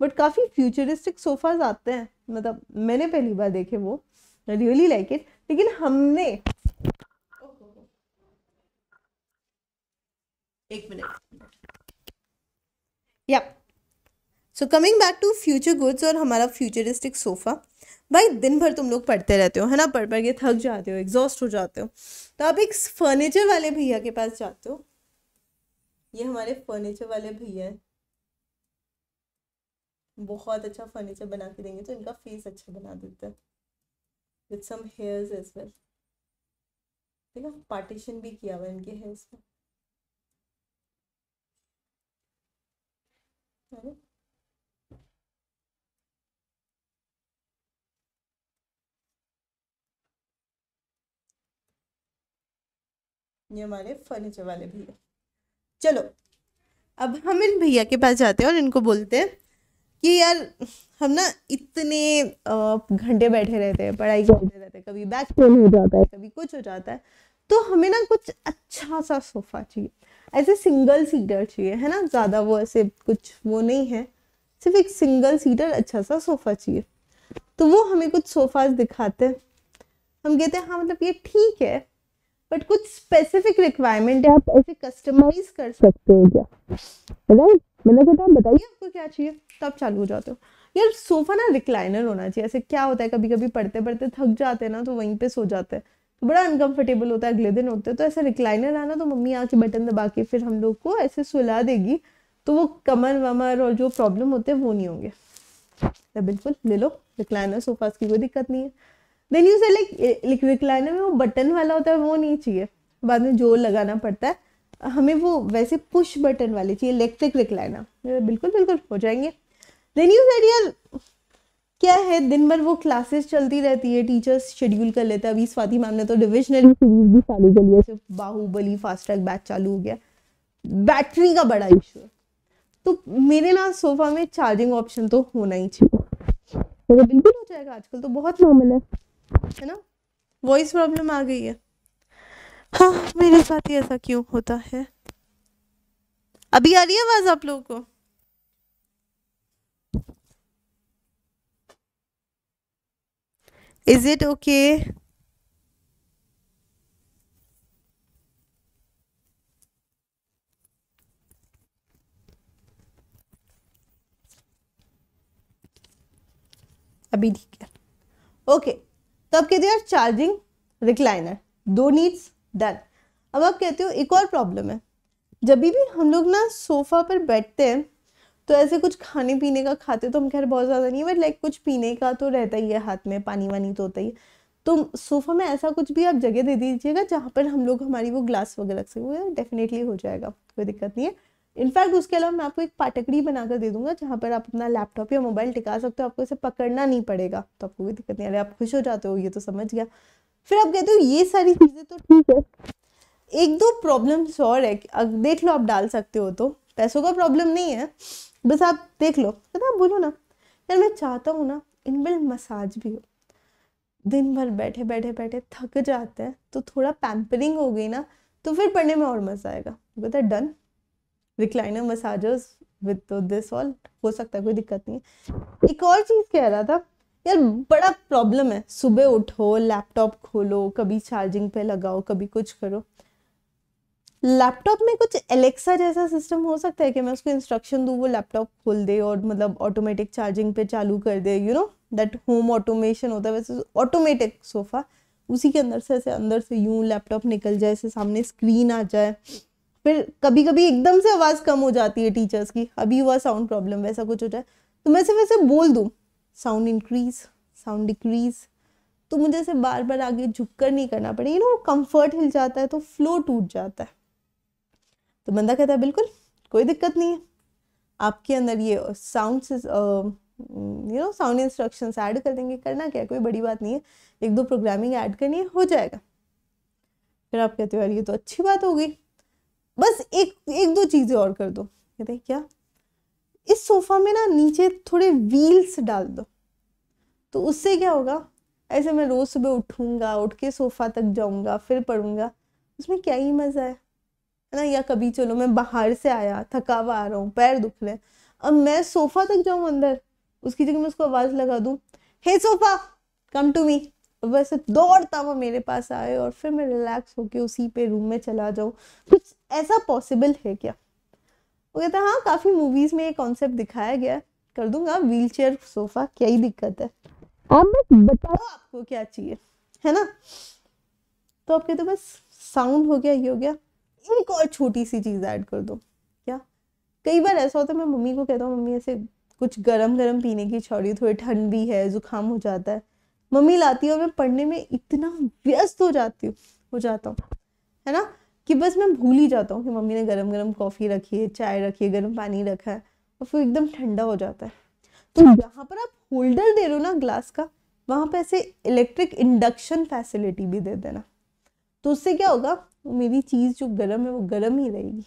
बट काफ़ी फ्यूचरिस्टिक सोफ़ाज आते हैं मतलब मैंने पहली बार देखे वो रियली लाइक इट लेकिन हमने एक मिनट या so coming back to future goods और हमारा फ्यूचरिस्टिक सोफ़ा भाई दिन भर तुम लोग पढ़ते रहते हो है ना पढ़ पढ़ के थक जाते हो एग्जॉस्ट हो जाते हो तो आप एक फर्नीचर वाले भैया के पास जाते हो ये हमारे फर्नीचर वाले भैया हैं बहुत अच्छा फर्नीचर बना के देंगे तो इनका फेस अच्छा बना देते हैं with some hairs as well देखा पार्टीशन भी किया हुआ इनके हेयर्स का ये हमारे फर्नीचर वाले भैया चलो अब हम इन भैया के पास जाते हैं और इनको बोलते हैं कि यार हम ना इतने घंटे बैठे रहते हैं पढ़ाई करते रहते हैं कभी बैक पेन हो जाता है कभी कुछ हो जाता है तो हमें ना कुछ अच्छा सा सोफ़ा चाहिए ऐसे सिंगल सीटर चाहिए है ना ज़्यादा वो ऐसे कुछ वो नहीं है सिर्फ एक सिंगल सीटर अच्छा सा सोफ़ा चाहिए तो वो हमें कुछ सोफ़ाज दिखाते हैं हम कहते हैं हाँ मतलब ये ठीक है बट कुछ स्पेसिफिक रिक्वायरमेंट है आप ऐसे कस्टमाइज कर सकते हो क्या राइट मतलब कहते हैं बताइए आपको क्या चाहिए तब चालू हो जाते हो यार सोफा ना रिक्लाइनर होना चाहिए ऐसे क्या होता है कभी कभी पढ़ते पढ़ते थक जाते हैं ना तो वहीं पे सो जाते हैं तो बड़ा अनकंफर्टेबल होता है अगले दिन उठते तो ऐसा रिक्लाइनर आना तो मम्मी आके बटन दबा के फिर हम लोग को ऐसे सुला देगी तो वो कमर वमर और जो प्रॉब्लम होते हैं वो नहीं होंगे तो बिल्कुल ले लो रिक्लाइनर सोफाज की कोई दिक्कत नहीं है then you say like recliner में वो बटन वाला होता है वो नहीं चाहिए बाद में जोर लगाना पड़ता है हमें वो वैसे पुश बटन वाली चाहिए इलेक्ट्रिक रिक्लाइनर बिल्कुल बिल्कुल हो जाएंगे देन यू सेड यार क्या है दिन भर वो क्लासेस चलती रहती है टीचर्स शेड्यूल कर लेते हैं अभी स्वाति मैम ने तो डिविजनरी सीरीज भी चालू कर लिया सिर्फ बाहुबली फास्ट ट्रैक बैच चालू हो गया बैटरी का बड़ा इशू है तो मेरे ना सोफा में चार्जिंग ऑप्शन तो होना ही चाहिए तो बिल्कुल हो जाएगा आजकल तो बहुत नॉर्मल है है ना वॉइस प्रॉब्लम आ गई है हाँ मेरे साथ ही ऐसा क्यों होता है अभी आ रही है आवाज़ आप लोगों को इज इट ओके अभी ठीक है ओके okay. तो अब कहते हैं चार्जिंग रिक्लाइनर दो नीड्स डन अब आप कहते हो एक और प्रॉब्लम है जब भी हम लोग ना सोफ़ा पर बैठते हैं तो ऐसे कुछ खाने पीने का खाते तो हम खैर बहुत ज़्यादा नहीं है बट लाइक कुछ पीने का तो रहता ही है हाथ में पानी वानी तो होता ही है तो सोफ़ा में ऐसा कुछ भी आप जगह दे दीजिएगा जहाँ पर हम लोग हमारी वो ग्लास वगैरह रख सकेंगे डेफिनेटली हो जाएगा कोई दिक्कत नहीं है इनफैक्ट उसके अलावा मैं आपको एक पाटकड़ी बनाकर दे दूंगा जहाँ पर आप अपना लैपटॉप या मोबाइल टिका सकते हो आपको इसे पकड़ना नहीं पड़ेगा तो आपको कोई दिक्कत नहीं अरे आप खुश हो जाते हो ये तो समझ गया फिर आप कहते हो ये सारी चीज़ें तो ठीक है एक दो प्रॉब्लम्स और है देख लो आप डाल सकते हो तो पैसों का प्रॉब्लम नहीं है बस आप देख लो पता आप बोलो ना यार मैं चाहता हूँ ना इनबिल्ड मसाज भी हो दिन भर बैठे बैठे बैठे थक जाते हैं तो थोड़ा पैम्परिंग हो गई ना तो फिर पढ़ने में और मज़ा आएगा बता done recliner massagers with this all हो सकता है कोई दिक्कत नहीं एक और चीज़ कह रहा था यार बड़ा प्रॉब्लम है सुबह उठो लैपटॉप खोलो कभी चार्जिंग पे लगाओ कभी कुछ करो लैपटॉप में कुछ एलेक्सा जैसा सिस्टम हो सकता है कि मैं उसको इंस्ट्रक्शन दूँ वो लैपटॉप खोल दे और मतलब ऑटोमेटिक चार्जिंग पे चालू कर दे you know that home automation होता है वैसे ऑटोमेटिक सोफ़ा उसी के अंदर से ऐसे अंदर से यूं लैपटॉप निकल जाए ऐसे सामने स्क्रीन आ जाए फिर कभी कभी एकदम से आवाज़ कम हो जाती है टीचर्स की अभी हुआ साउंड प्रॉब्लम वैसा कुछ हो जाए तो मैं सिर्फ ऐसे बोल दूँ साउंड इंक्रीज साउंड डिक्रीज तो मुझे इसे बार बार आगे झुक कर नहीं करना पड़े यू नो कंफर्ट हिल जाता है तो फ्लो टूट जाता है तो बंदा कहता है बिल्कुल कोई दिक्कत नहीं है आपके अंदर ये sound you know sound instructions add कर देंगे करना क्या कोई बड़ी बात नहीं है एक दो प्रोग्रामिंग ऐड करनी है हो जाएगा फिर आप कहते हो यार ये तो अच्छी बात होगी बस एक एक दो चीज़ें और कर दो कहते हैं क्या इस सोफ़ा में ना नीचे थोड़े व्हील्स डाल दो तो उससे क्या होगा ऐसे मैं रोज़ सुबह उठूँगा उठ के सोफ़ा तक जाऊंगा फिर पढ़ूंगा उसमें क्या ही मज़ा है ना या कभी चलो मैं बाहर से आया थकावा आ रहा हूँ पैर दुख रहे अब मैं सोफ़ा तक जाऊँ अंदर उसकी जगह मैं उसको आवाज़ लगा दूँ हे सोफ़ा कम टू मी वैसे दौड़ता हुआ मेरे पास आए और फिर मैं रिलैक्स होके उसी पे रूम में चला जाऊँ कुछ ऐसा पॉसिबल है क्या वो कहता है हाँ काफ़ी मूवीज़ में ये कॉन्सेप्ट दिखाया गया कर दूंगा व्हील चेयर सोफ़ा क्या ही दिक्कत है आप बस बताओ तो आपको क्या चाहिए है ना तो आप कहते बस साउंड हो गया ये हो गया एक और छोटी सी चीज़ ऐड कर दो क्या कई बार ऐसा होता है मैं मम्मी को कहता हूँ मम्मी ऐसे कुछ गरम गरम पीने की छोड़ी थोड़ी ठंड भी है जुकाम हो जाता है मम्मी लाती है और मैं पढ़ने में इतना व्यस्त हो जाती हूँ हो जाता हूँ है ना कि बस मैं भूल ही जाता हूँ कि मम्मी ने गरम गरम कॉफ़ी रखी है चाय रखी है गर्म पानी रखा है और फिर एकदम ठंडा हो जाता है तो जहाँ हम्म। पर आप होल्डर दे रहे हो ना ग्लास का वहाँ पर ऐसे इलेक्ट्रिक इंडक्शन फैसिलिटी भी दे देना तो उससे क्या होगा मेरी चीज़ जो गर्म है वो गर्म ही रहेगी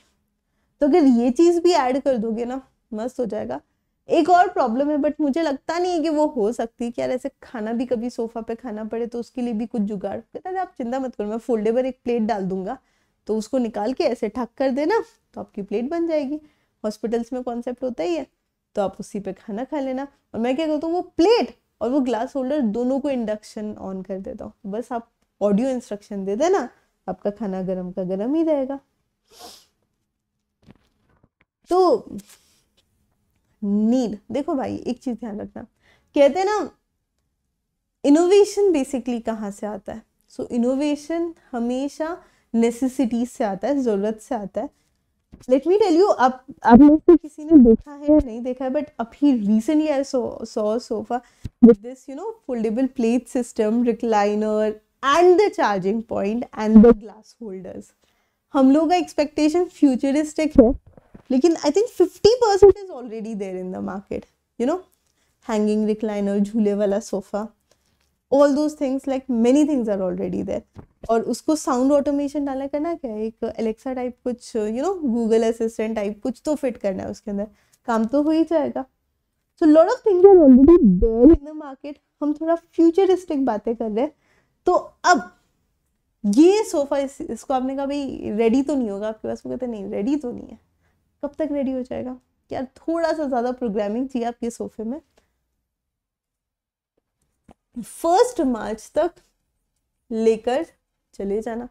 तो अगर ये चीज़ भी ऐड कर दोगे ना मस्त हो जाएगा एक और प्रॉब्लम है बट मुझे लगता नहीं है कि वो हो सकती है कि यार ऐसे खाना भी कभी सोफा पे खाना पड़े तो उसके लिए भी कुछ जुगाड़ कहता आप चिंता मत करो मैं फोल्डेबल एक प्लेट डाल दूंगा तो उसको निकाल के ऐसे ठक कर देना तो आपकी प्लेट बन जाएगी हॉस्पिटल्स में कॉन्सेप्ट होता ही है तो आप उसी पे खाना खा लेना और मैं क्या करता हूँ वो प्लेट और वो ग्लास होल्डर दोनों को इंडक्शन ऑन कर देता हूँ बस आप ऑडियो इंस्ट्रक्शन दे देना आपका खाना गर्म का गर्म ही रहेगा तो नीड देखो भाई एक चीज ध्यान रखना कहते हैं ना इनोवेशन बेसिकली कहाँ से आता है सो so, इनोवेशन हमेशा नेसेसिटी से आता है ज़रूरत से आता है लेट मी टेल यू अब अब में से किसी ने देखा है या नहीं देखा है बट अभी recently I saw so sofa with this you know foldable plate system recliner and the charging point and the glass holders हम लोगों का एक्सपेक्टेशन फ्यूचरिस्टिक है लेकिन I think fifty percent is already there in the market you know hanging recliner झूले वाला sofa all those things like many things are already there और उसको sound automation डाला करना क्या एक एलेक्सा टाइप कुछ you know Google assistant type कुछ तो फिट करना है उसके अंदर काम तो हो ही जाएगा so lot of things are already there in the market हम थोड़ा फ्यूचरिस्टिक बातें कर रहे हैं तो अब ये सोफा इस, इसको आपने कहा भाई रेडी तो नहीं होगा आपके पास वो कहते नहीं रेडी तो नहीं है कब तक रेडी हो जाएगा यार थोड़ा सा ज़्यादा प्रोग्रामिंग चाहिए आपके सोफे में फर्स्ट मार्च तक लेकर चले जाना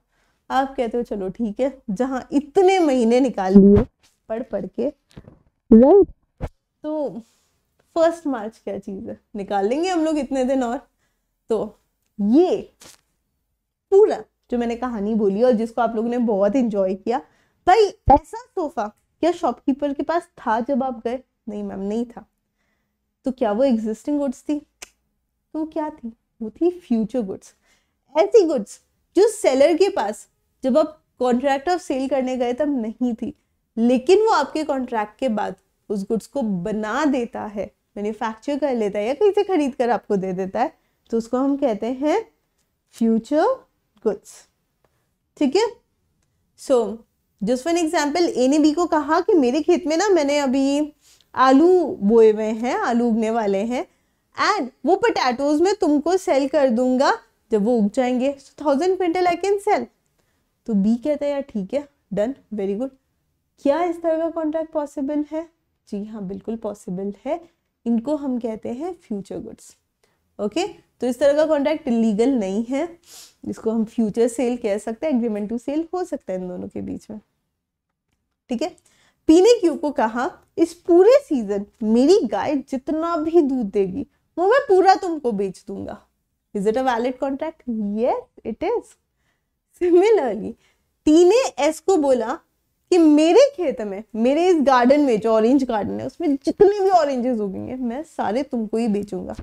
आप कहते हो चलो ठीक है जहां इतने महीने निकाल लिए पढ़ पढ़ के राइट तो फर्स्ट मार्च क्या चीज़ है निकाल लेंगे हम लोग इतने दिन और तो ये पूरा जो मैंने कहानी बोली और जिसको आप लोगों ने बहुत इंजॉय किया भाई ऐसा सोफा क्या शॉपकीपर के पास था जब आप गए नहीं मैम नहीं था तो क्या वो एग्जिस्टिंग गुड्स थी तो क्या थी वो थी फ्यूचर गुड्स ऐसी गुड्स जो सेलर के पास जब आप कॉन्ट्रैक्ट ऑफ सेल करने गए तब नहीं थी लेकिन वो आपके कॉन्ट्रैक्ट के बाद उस गुड्स को बना देता है मैन्युफैक्चर कर लेता है या कहीं से खरीद कर आपको दे देता है तो उसको हम कहते हैं फ्यूचर गुड्स ठीक है so just for example A ने बी को कहा कि मेरे खेत में ना मैंने अभी आलू बोए हुए हैं आलू उगने वाले हैं एंड वो पटेटोज में तुमको सेल कर दूंगा जब वो उग जाएंगे so thousand quintal I can sell तो बी कहता है यार ठीक है डन वेरी गुड क्या इस तरह का कॉन्ट्रैक्ट पॉसिबल है जी हाँ बिल्कुल पॉसिबल है इनको हम कहते हैं फ्यूचर गुड्स ओके तो इस तरह का कॉन्ट्रैक्ट लीगल नहीं है इसको हम फ्यूचर सेल कह सकते हैं एग्रीमेंट टू सेल हो सकता है इन दोनों के बीच में ठीक है पीने क्यू को कहा इस पूरे सीजन मेरी गाय जितना भी दूध देगी वो मैं पूरा तुमको बेच दूंगा is it a valid contract yes it is similarly तीने एस को बोला कि मेरे खेत में मेरे इस गार्डन में जो ऑरेंज गार्डन है उसमें जितने भी ऑरेंजेस उगेंगे मैं सारे तुमको ही बेचूंगा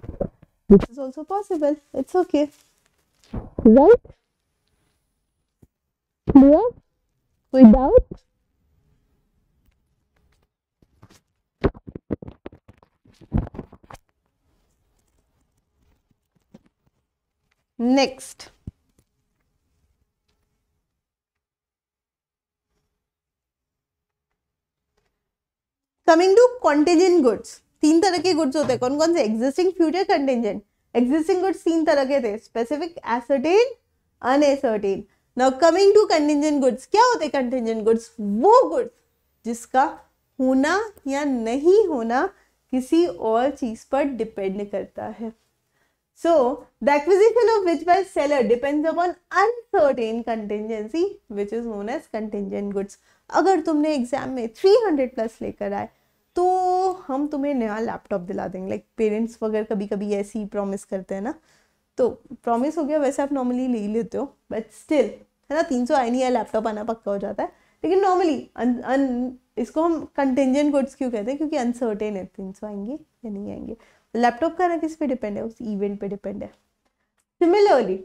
this is also possible it's okay right कोई doubt next coming to contingent goods तीन तरह के गुड्स होते हैं कौन कौन से existing future contingent existing goods तीन तरह के थे specific ascertain unascertain now coming to contingent goods क्या होते कंटेजेंट गुड्स वो गुड्स जिसका होना या नहीं होना किसी और चीज पर डिपेंड करता है So, the acquisition of which by seller depends upon uncertain contingency which is known as contingent goods. अगर तुमने एग्जाम में 300 प्लस लेकर आए तो हम तुम्हें नया लैपटॉप दिला देंगे लाइक पेरेंट्स वगैरह कभी कभी ही प्रॉमिस करते हैं ना तो प्रॉमिस हो गया वैसे आप नॉर्मली ले लेते हो बट स्टिल है ना 300 आई नहीं है लैपटॉप आना पक्का हो जाता है लेकिन नॉर्मली इसको हम कंटेंजेंट गुड्स क्यों कहते हैं क्योंकि अनसर्टेन है तीन सौ आएंगे या नहीं आएंगे लैपटॉप का ना किस पे डिपेंड है उस इवेंट पे डिपेंड है सिमिलरली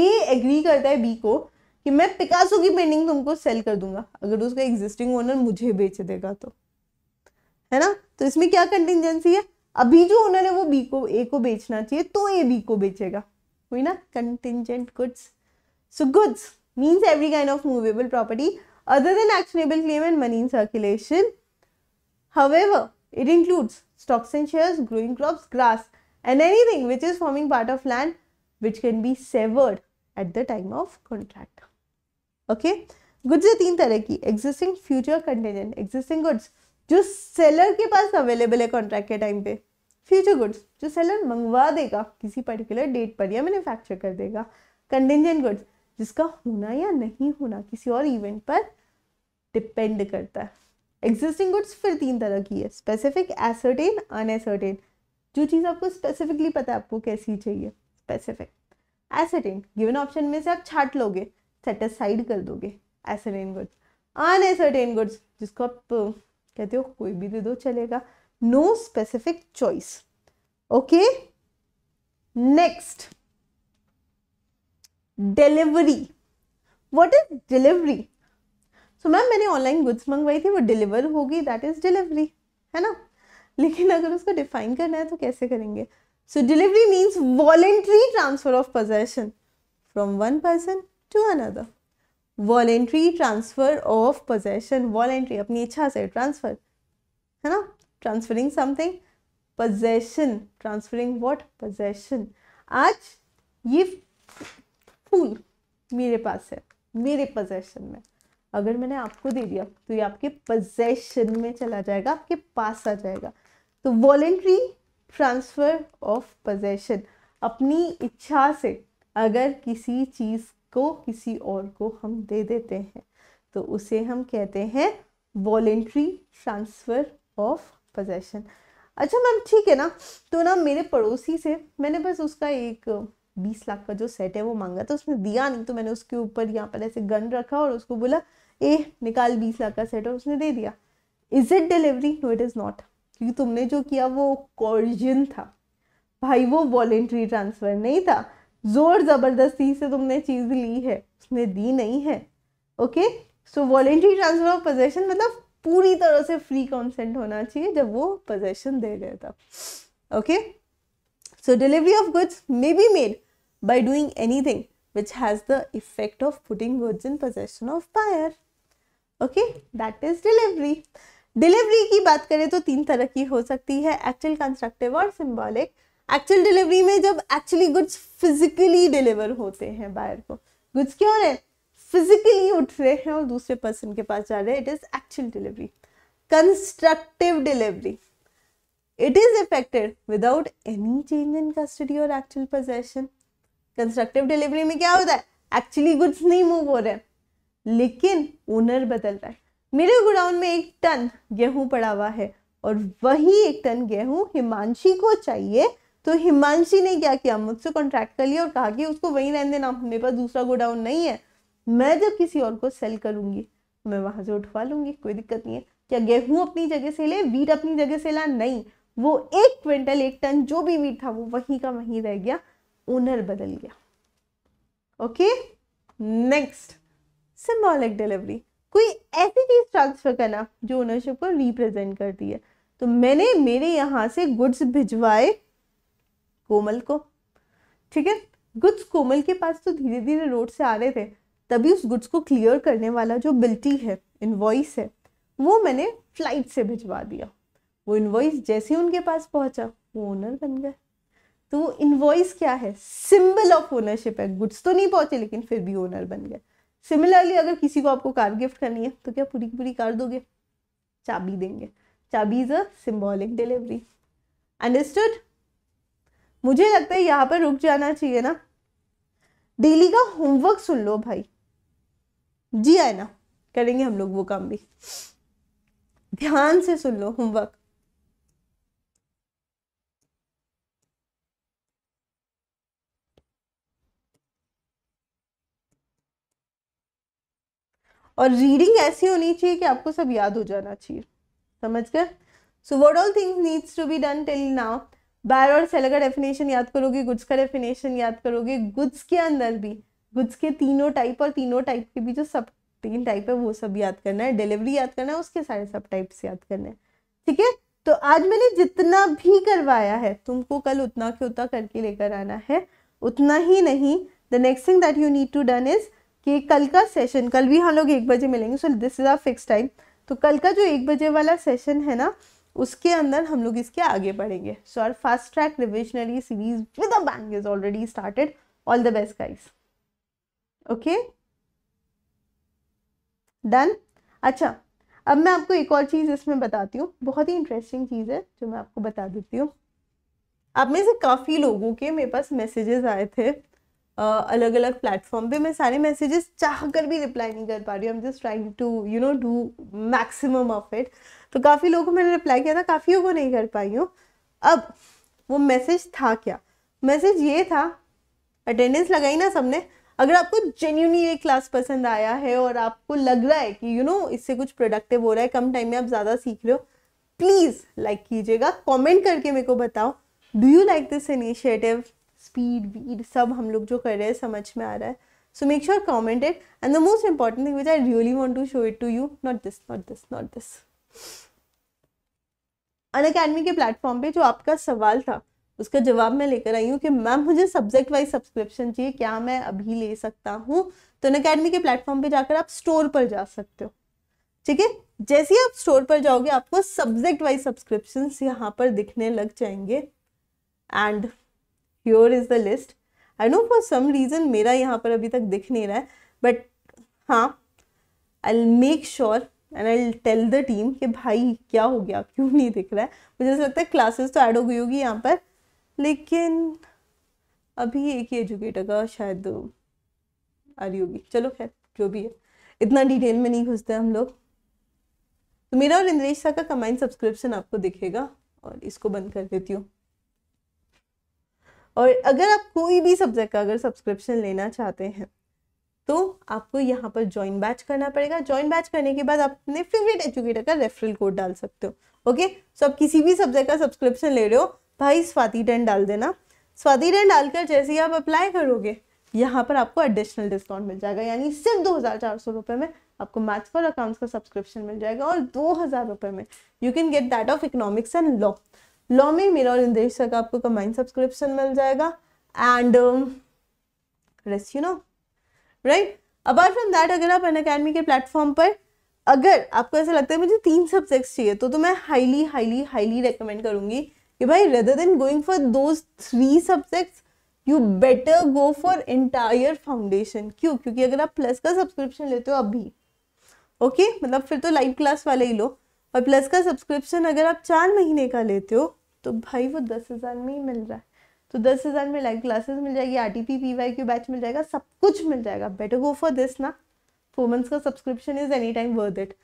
ए एग्री करता है बी को कि मैं पिकासो की पेंटिंग तुमको सेल कर दूंगा अगर उसका एग्जिस्टिंग ओनर मुझे बेच देगा तो है ना तो इसमें क्या कंटिजेंसी है अभी जो ओनर है वो बी को ए को बेचना चाहिए तो ए बी को बेचेगा हुई ना contingent goods so goods means every kind of movable property other than actionable claim and money in circulation however it includes stocks and shares, growing crops, grass and anything which is forming part of land which can be severed at the time of contract. Okay. Goods है तीन तरह की existing future contingent existing goods जो seller के पास available है contract के time पे फ्यूचर गुड्स जो सेलर मंगवा देगा किसी पर्टिकुलर डेट पर या मैन्युफैक्चर कर देगा कंटेजेंट गुड्स जिसका होना या नहीं होना किसी और इवेंट पर डिपेंड करता है एग्जिस्टिंग गुड्स फिर तीन तरह की है स्पेसिफिक एसर्टेन अनएसर्टेन जो चीज़ आपको स्पेसिफिकली पता है आपको कैसी चाहिए स्पेसिफिक एसर्टेन गिवन ऑप्शन में से आप छाट लोगे सेटिस्फाइड कर दोगे एसर्टेन गुड्स अनएसर्टेन गुड्स जिसको आप कहते हो कोई भी दे दो चलेगा no specific choice okay next delivery what is delivery तो मैम मैंने ऑनलाइन गुड्स मंगवाई थी वो डिलीवर होगी दैट इज़ डिलीवरी है ना लेकिन अगर उसको डिफाइन करना है तो कैसे करेंगे so delivery means voluntary transfer of possession from one person to another voluntary transfer of possession voluntary अपनी इच्छा से ट्रांसफर है ना transferring something possession transferring what possession आज ये फूल मेरे पास है मेरे पोजेशन में अगर मैंने आपको दे दिया तो ये आपके पजेशन में चला जाएगा आपके पास आ जाएगा तो वॉलेंट्री ट्रांसफ़र ऑफ पजेशन अपनी इच्छा से अगर किसी चीज़ को किसी और को हम दे देते हैं तो उसे हम कहते हैं वॉलेंट्री ट्रांसफ़र ऑफ पजेशन अच्छा मैम ठीक है ना तो ना मेरे पड़ोसी से मैंने बस उसका एक बीस लाख का जो सेट है वो मांगा तो उसमें दिया नहीं तो मैंने उसके ऊपर यहाँ पर ऐसे गन रखा और उसको बोला ए निकाल बीस लाख का सेट और उसने दे दिया is it delivery no it is not क्योंकि तुमने जो किया वो कॉर्जिन था भाई वो वॉलेंट्री ट्रांसफ़र नहीं था ज़ोर ज़बरदस्ती से तुमने चीज़ ली है उसने दी नहीं है okay so voluntary transfer of possession मतलब पूरी तरह से फ्री कॉन्सेंट होना चाहिए जब वो पोजेशन दे रहे तब okay so delivery of goods may be made by doing anything which has the effect of putting goods in possession of buyer okay that is delivery delivery की बात करें तो तीन तरह की हो सकती है एक्चुअल कंस्ट्रक्टिव और सिम्बॉलिक एक्चुअल डिलीवरी में जब एक्चुअली गुड्स फिजिकली डिलीवर होते हैं बायर को गुड्स क्यों रहे फिजिकली उठ रहे हैं और दूसरे पर्सन के पास जा रहे हैं it is actual delivery constructive delivery it is effected without any change in custody और एक्चुअल पोजेशन कंस्ट्रक्टिव डिलीवरी में क्या होता है एक्चुअली गुड्स नहीं मूव हो रहे हैं लेकिन ओनर बदल रहा है मेरे गोडाउन में एक टन गेहूं पड़ा हुआ है और वही एक टन गेहूं हिमांशी को चाहिए तो हिमांशी ने क्या किया मुझसे कॉन्ट्रैक्ट कर लिया और कहा कि उसको वहीं रहने देना मेरे पास दूसरा गोडाउन नहीं है मैं जब किसी और को सेल करूंगी मैं वहां से उठवा लूंगी कोई दिक्कत नहीं है क्या गेहूं अपनी जगह से ले वीट अपनी जगह से ला नहीं वो एक क्विंटल एक टन जो भी वीट था वो वहीं का वहीं रह गया ओनर बदल गया ओके नेक्स्ट सिम्बॉलिक डिलीवरी कोई ऐसी चीज़ ट्रांसफ़र करना जो ओनरशिप को रिप्रेजेंट करती है तो मैंने मेरे यहाँ से गुड्स भिजवाए कोमल को ठीक है गुड्स कोमल के पास तो धीरे धीरे रोड से आ रहे थे तभी उस गुड्स को क्लियर करने वाला जो बिल्टी है इन्वॉइस है वो मैंने फ्लाइट से भिजवा दिया वो इन्वॉइस जैसे ही उनके पास पहुंचा वो ओनर बन गए तो वो क्या है सिंबल ऑफ ओनरशिप है गुड्स तो नहीं पहुंचे लेकिन फिर भी ओनर बन गए सिमिलरली अगर किसी को आपको कार गिफ्ट करनी है तो क्या पूरी की पूरी कार दोगे चाबी देंगे चाबी is a symbolic delivery understood मुझे लगता है यहाँ पर रुक जाना चाहिए ना डेली का होमवर्क सुन लो भाई जी आए ना करेंगे हम लोग वो काम भी ध्यान से सुन लो होमवर्क और रीडिंग ऐसी होनी चाहिए कि आपको सब याद हो जाना चाहिए समझ गए so what all things needs to be done till now buyer और सेलर का डेफिनेशन याद करोगे गुड्स का डेफिनेशन याद करोगे गुड्स के अंदर भी गुड्स के तीनों टाइप और तीनों टाइप के भी जो सब तीन टाइप है वो सब याद करना है डिलीवरी याद करना है उसके सारे सब टाइप्स याद करने हैं ठीक है तो आज मैंने जितना भी करवाया है तुमको कल उतना के उतना करके लेकर आना है उतना ही नहीं the next thing that you need to done is कि कल का सेशन कल भी हम लोग एक बजे मिलेंगे so this is our fix time तो कल का जो एक बजे वाला सेशन है ना उसके अंदर हम लोग इसके आगे बढ़ेंगे so our fast track revisionary series with a bang is already started all the best guys okay done अच्छा अब मैं आपको एक और चीज़ इसमें बताती हूँ बहुत ही इंटरेस्टिंग चीज़ है जो मैं आपको बता देती हूँ आप में से काफ़ी लोगों के मेरे पास मैसेजेस आए थे अलग अलग प्लेटफॉर्म पे मैं सारे मैसेजेस चाह कर भी रिप्लाई नहीं कर पा रही हूँ I am just trying to you know do maximum of it तो काफ़ी लोगों को मैंने रिप्लाई किया था काफ़ी को नहीं कर पाई हूँ अब वो मैसेज था क्या मैसेज ये था अटेंडेंस लगाई ना सबने अगर आपको जेन्यूनली ये क्लास पसंद आया है और आपको लग रहा है कि यू you नो know, इससे कुछ प्रोडक्टिव हो रहा है कम टाइम में आप ज़्यादा सीख रहे हो प्लीज़ लाइक कीजिएगा कमेंट करके मेरे को बताओ do you like this initiative speed weed सब हम लोग जो कर रहे हैं समझ में आ रहा है so make sure comment it and the most important thing which i really want to show it to you not this not this not this Unacademy के प्लेटफॉर्म पे जो आपका सवाल था उसका जवाब मैं लेकर आई हूँ कि मैम मुझे सब्जेक्ट वाइज सब्सक्रिप्शन चाहिए क्या मैं अभी ले सकता हूँ तो अन अकेडमी के प्लेटफॉर्म पे जाकर आप स्टोर पर जा सकते हो ठीक है जैसे ही आप स्टोर पर जाओगे आपको सब्जेक्ट वाइज सब्सक्रिप्शन यहाँ पर दिखने लग जाएंगे and here is the list I know for some reason मेरा यहाँ पर अभी तक दिख नहीं रहा है बट हाँ I make sure and I tell the team कि भाई क्या हो गया क्यों नहीं दिख रहा है मुझे ऐसा लगता है क्लासेस तो ऐड हो गई होगी यहाँ पर लेकिन अभी एक ही एजुकेटर का शायद आ रही होगी चलो खैर जो भी है इतना डिटेल में नहीं घुसते हम लोग तो मेरा और इंद्रेश सा का कंबाइंड सब्सक्रिप्शन आपको दिखेगा और इसको बंद कर देती हूँ और अगर आप कोई भी सब्जेक्ट का अगर सब्सक्रिप्शन लेना चाहते हैं तो आपको यहाँ पर ज्वाइन बैच करना पड़ेगा ज्वाइन बैच करने के बाद आप अपने फेवरेट एजुकेटर का रेफरल कोड डाल सकते हो ओके सो आप किसी भी सब्जेक्ट का सब्सक्रिप्शन ले रहे हो भाई स्वाति टेन डाल देना स्वाति टेन डालकर जैसे ही आप अप्लाई करोगे यहाँ पर आपको एडिशनल डिस्काउंट मिल जाएगा यानी सिर्फ दो हज़ार चार सौ रुपये में आपको मैथ्स फॉर अकाउंट्स का सब्सक्रिप्शन मिल जाएगा और दो हज़ार रुपये में you can get that of economics and law लॉमी मीर और इंद्रेश सर का आपको कंबाइन सब्सक्रिप्शन मिल जाएगा and rest you know right apart from that अगर आप एन अकेडमी के प्लेटफॉर्म पर अगर आपको ऐसा लगता है मुझे तीन सब्जेक्ट्स चाहिए तो तो मैं हाईली हाईली हाईली रिकमेंड करूंगी कि भाई rather than going for those three subjects you better go for entire foundation क्यों क्योंकि अगर आप प्लस का सब्सक्रिप्शन लेते हो अभी ओके okay? मतलब फिर तो लाइव क्लास वाले ही लोग और प्लस का सब्सक्रिप्शन अगर आप चार महीने का लेते हो तो भाई वो दस हज़ार में ही मिल रहा है तो दस हज़ार में लाइव क्लासेस मिल जाएगी R T P Y Q batch मिल जाएगा सब कुछ मिल जाएगा बेटर गो फॉर दिस ना फोर मंथ्स का subscription is any time worth it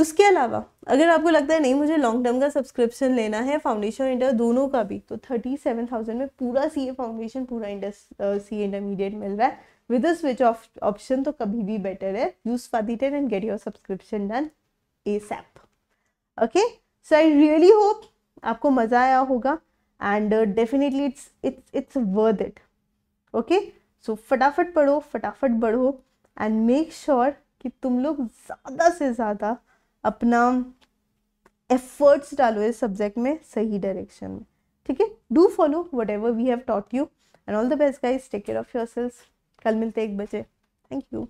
उसके अलावा अगर आपको लगता है नहीं मुझे लॉन्ग टर्म का सब्सक्रिप्शन लेना है फाउंडेशन इंटर दोनों का भी तो थर्टी सेवन थाउजेंड में पूरा सी ए फाउंडेशन पूरा इंटर सी इंटरमीडिएट मिल रहा है विद स्विच ऑफ ऑप्शन तो कभी भी बेटर है यूज फादीटेड and get your subscription done ASAP okay so I really hope आपको मज़ा आया होगा and definitely it's it's it's worth it okay so फटाफट पढ़ो फटाफट बढ़ो एंड मेक श्योर कि तुम लोग ज़्यादा से ज़्यादा अपना एफर्ट्स डालो इस सब्जेक्ट में सही डायरेक्शन में ठीक है do follow whatever we have taught you and all the best guys take care of yourselves कल मिलते एक बजे थैंक यू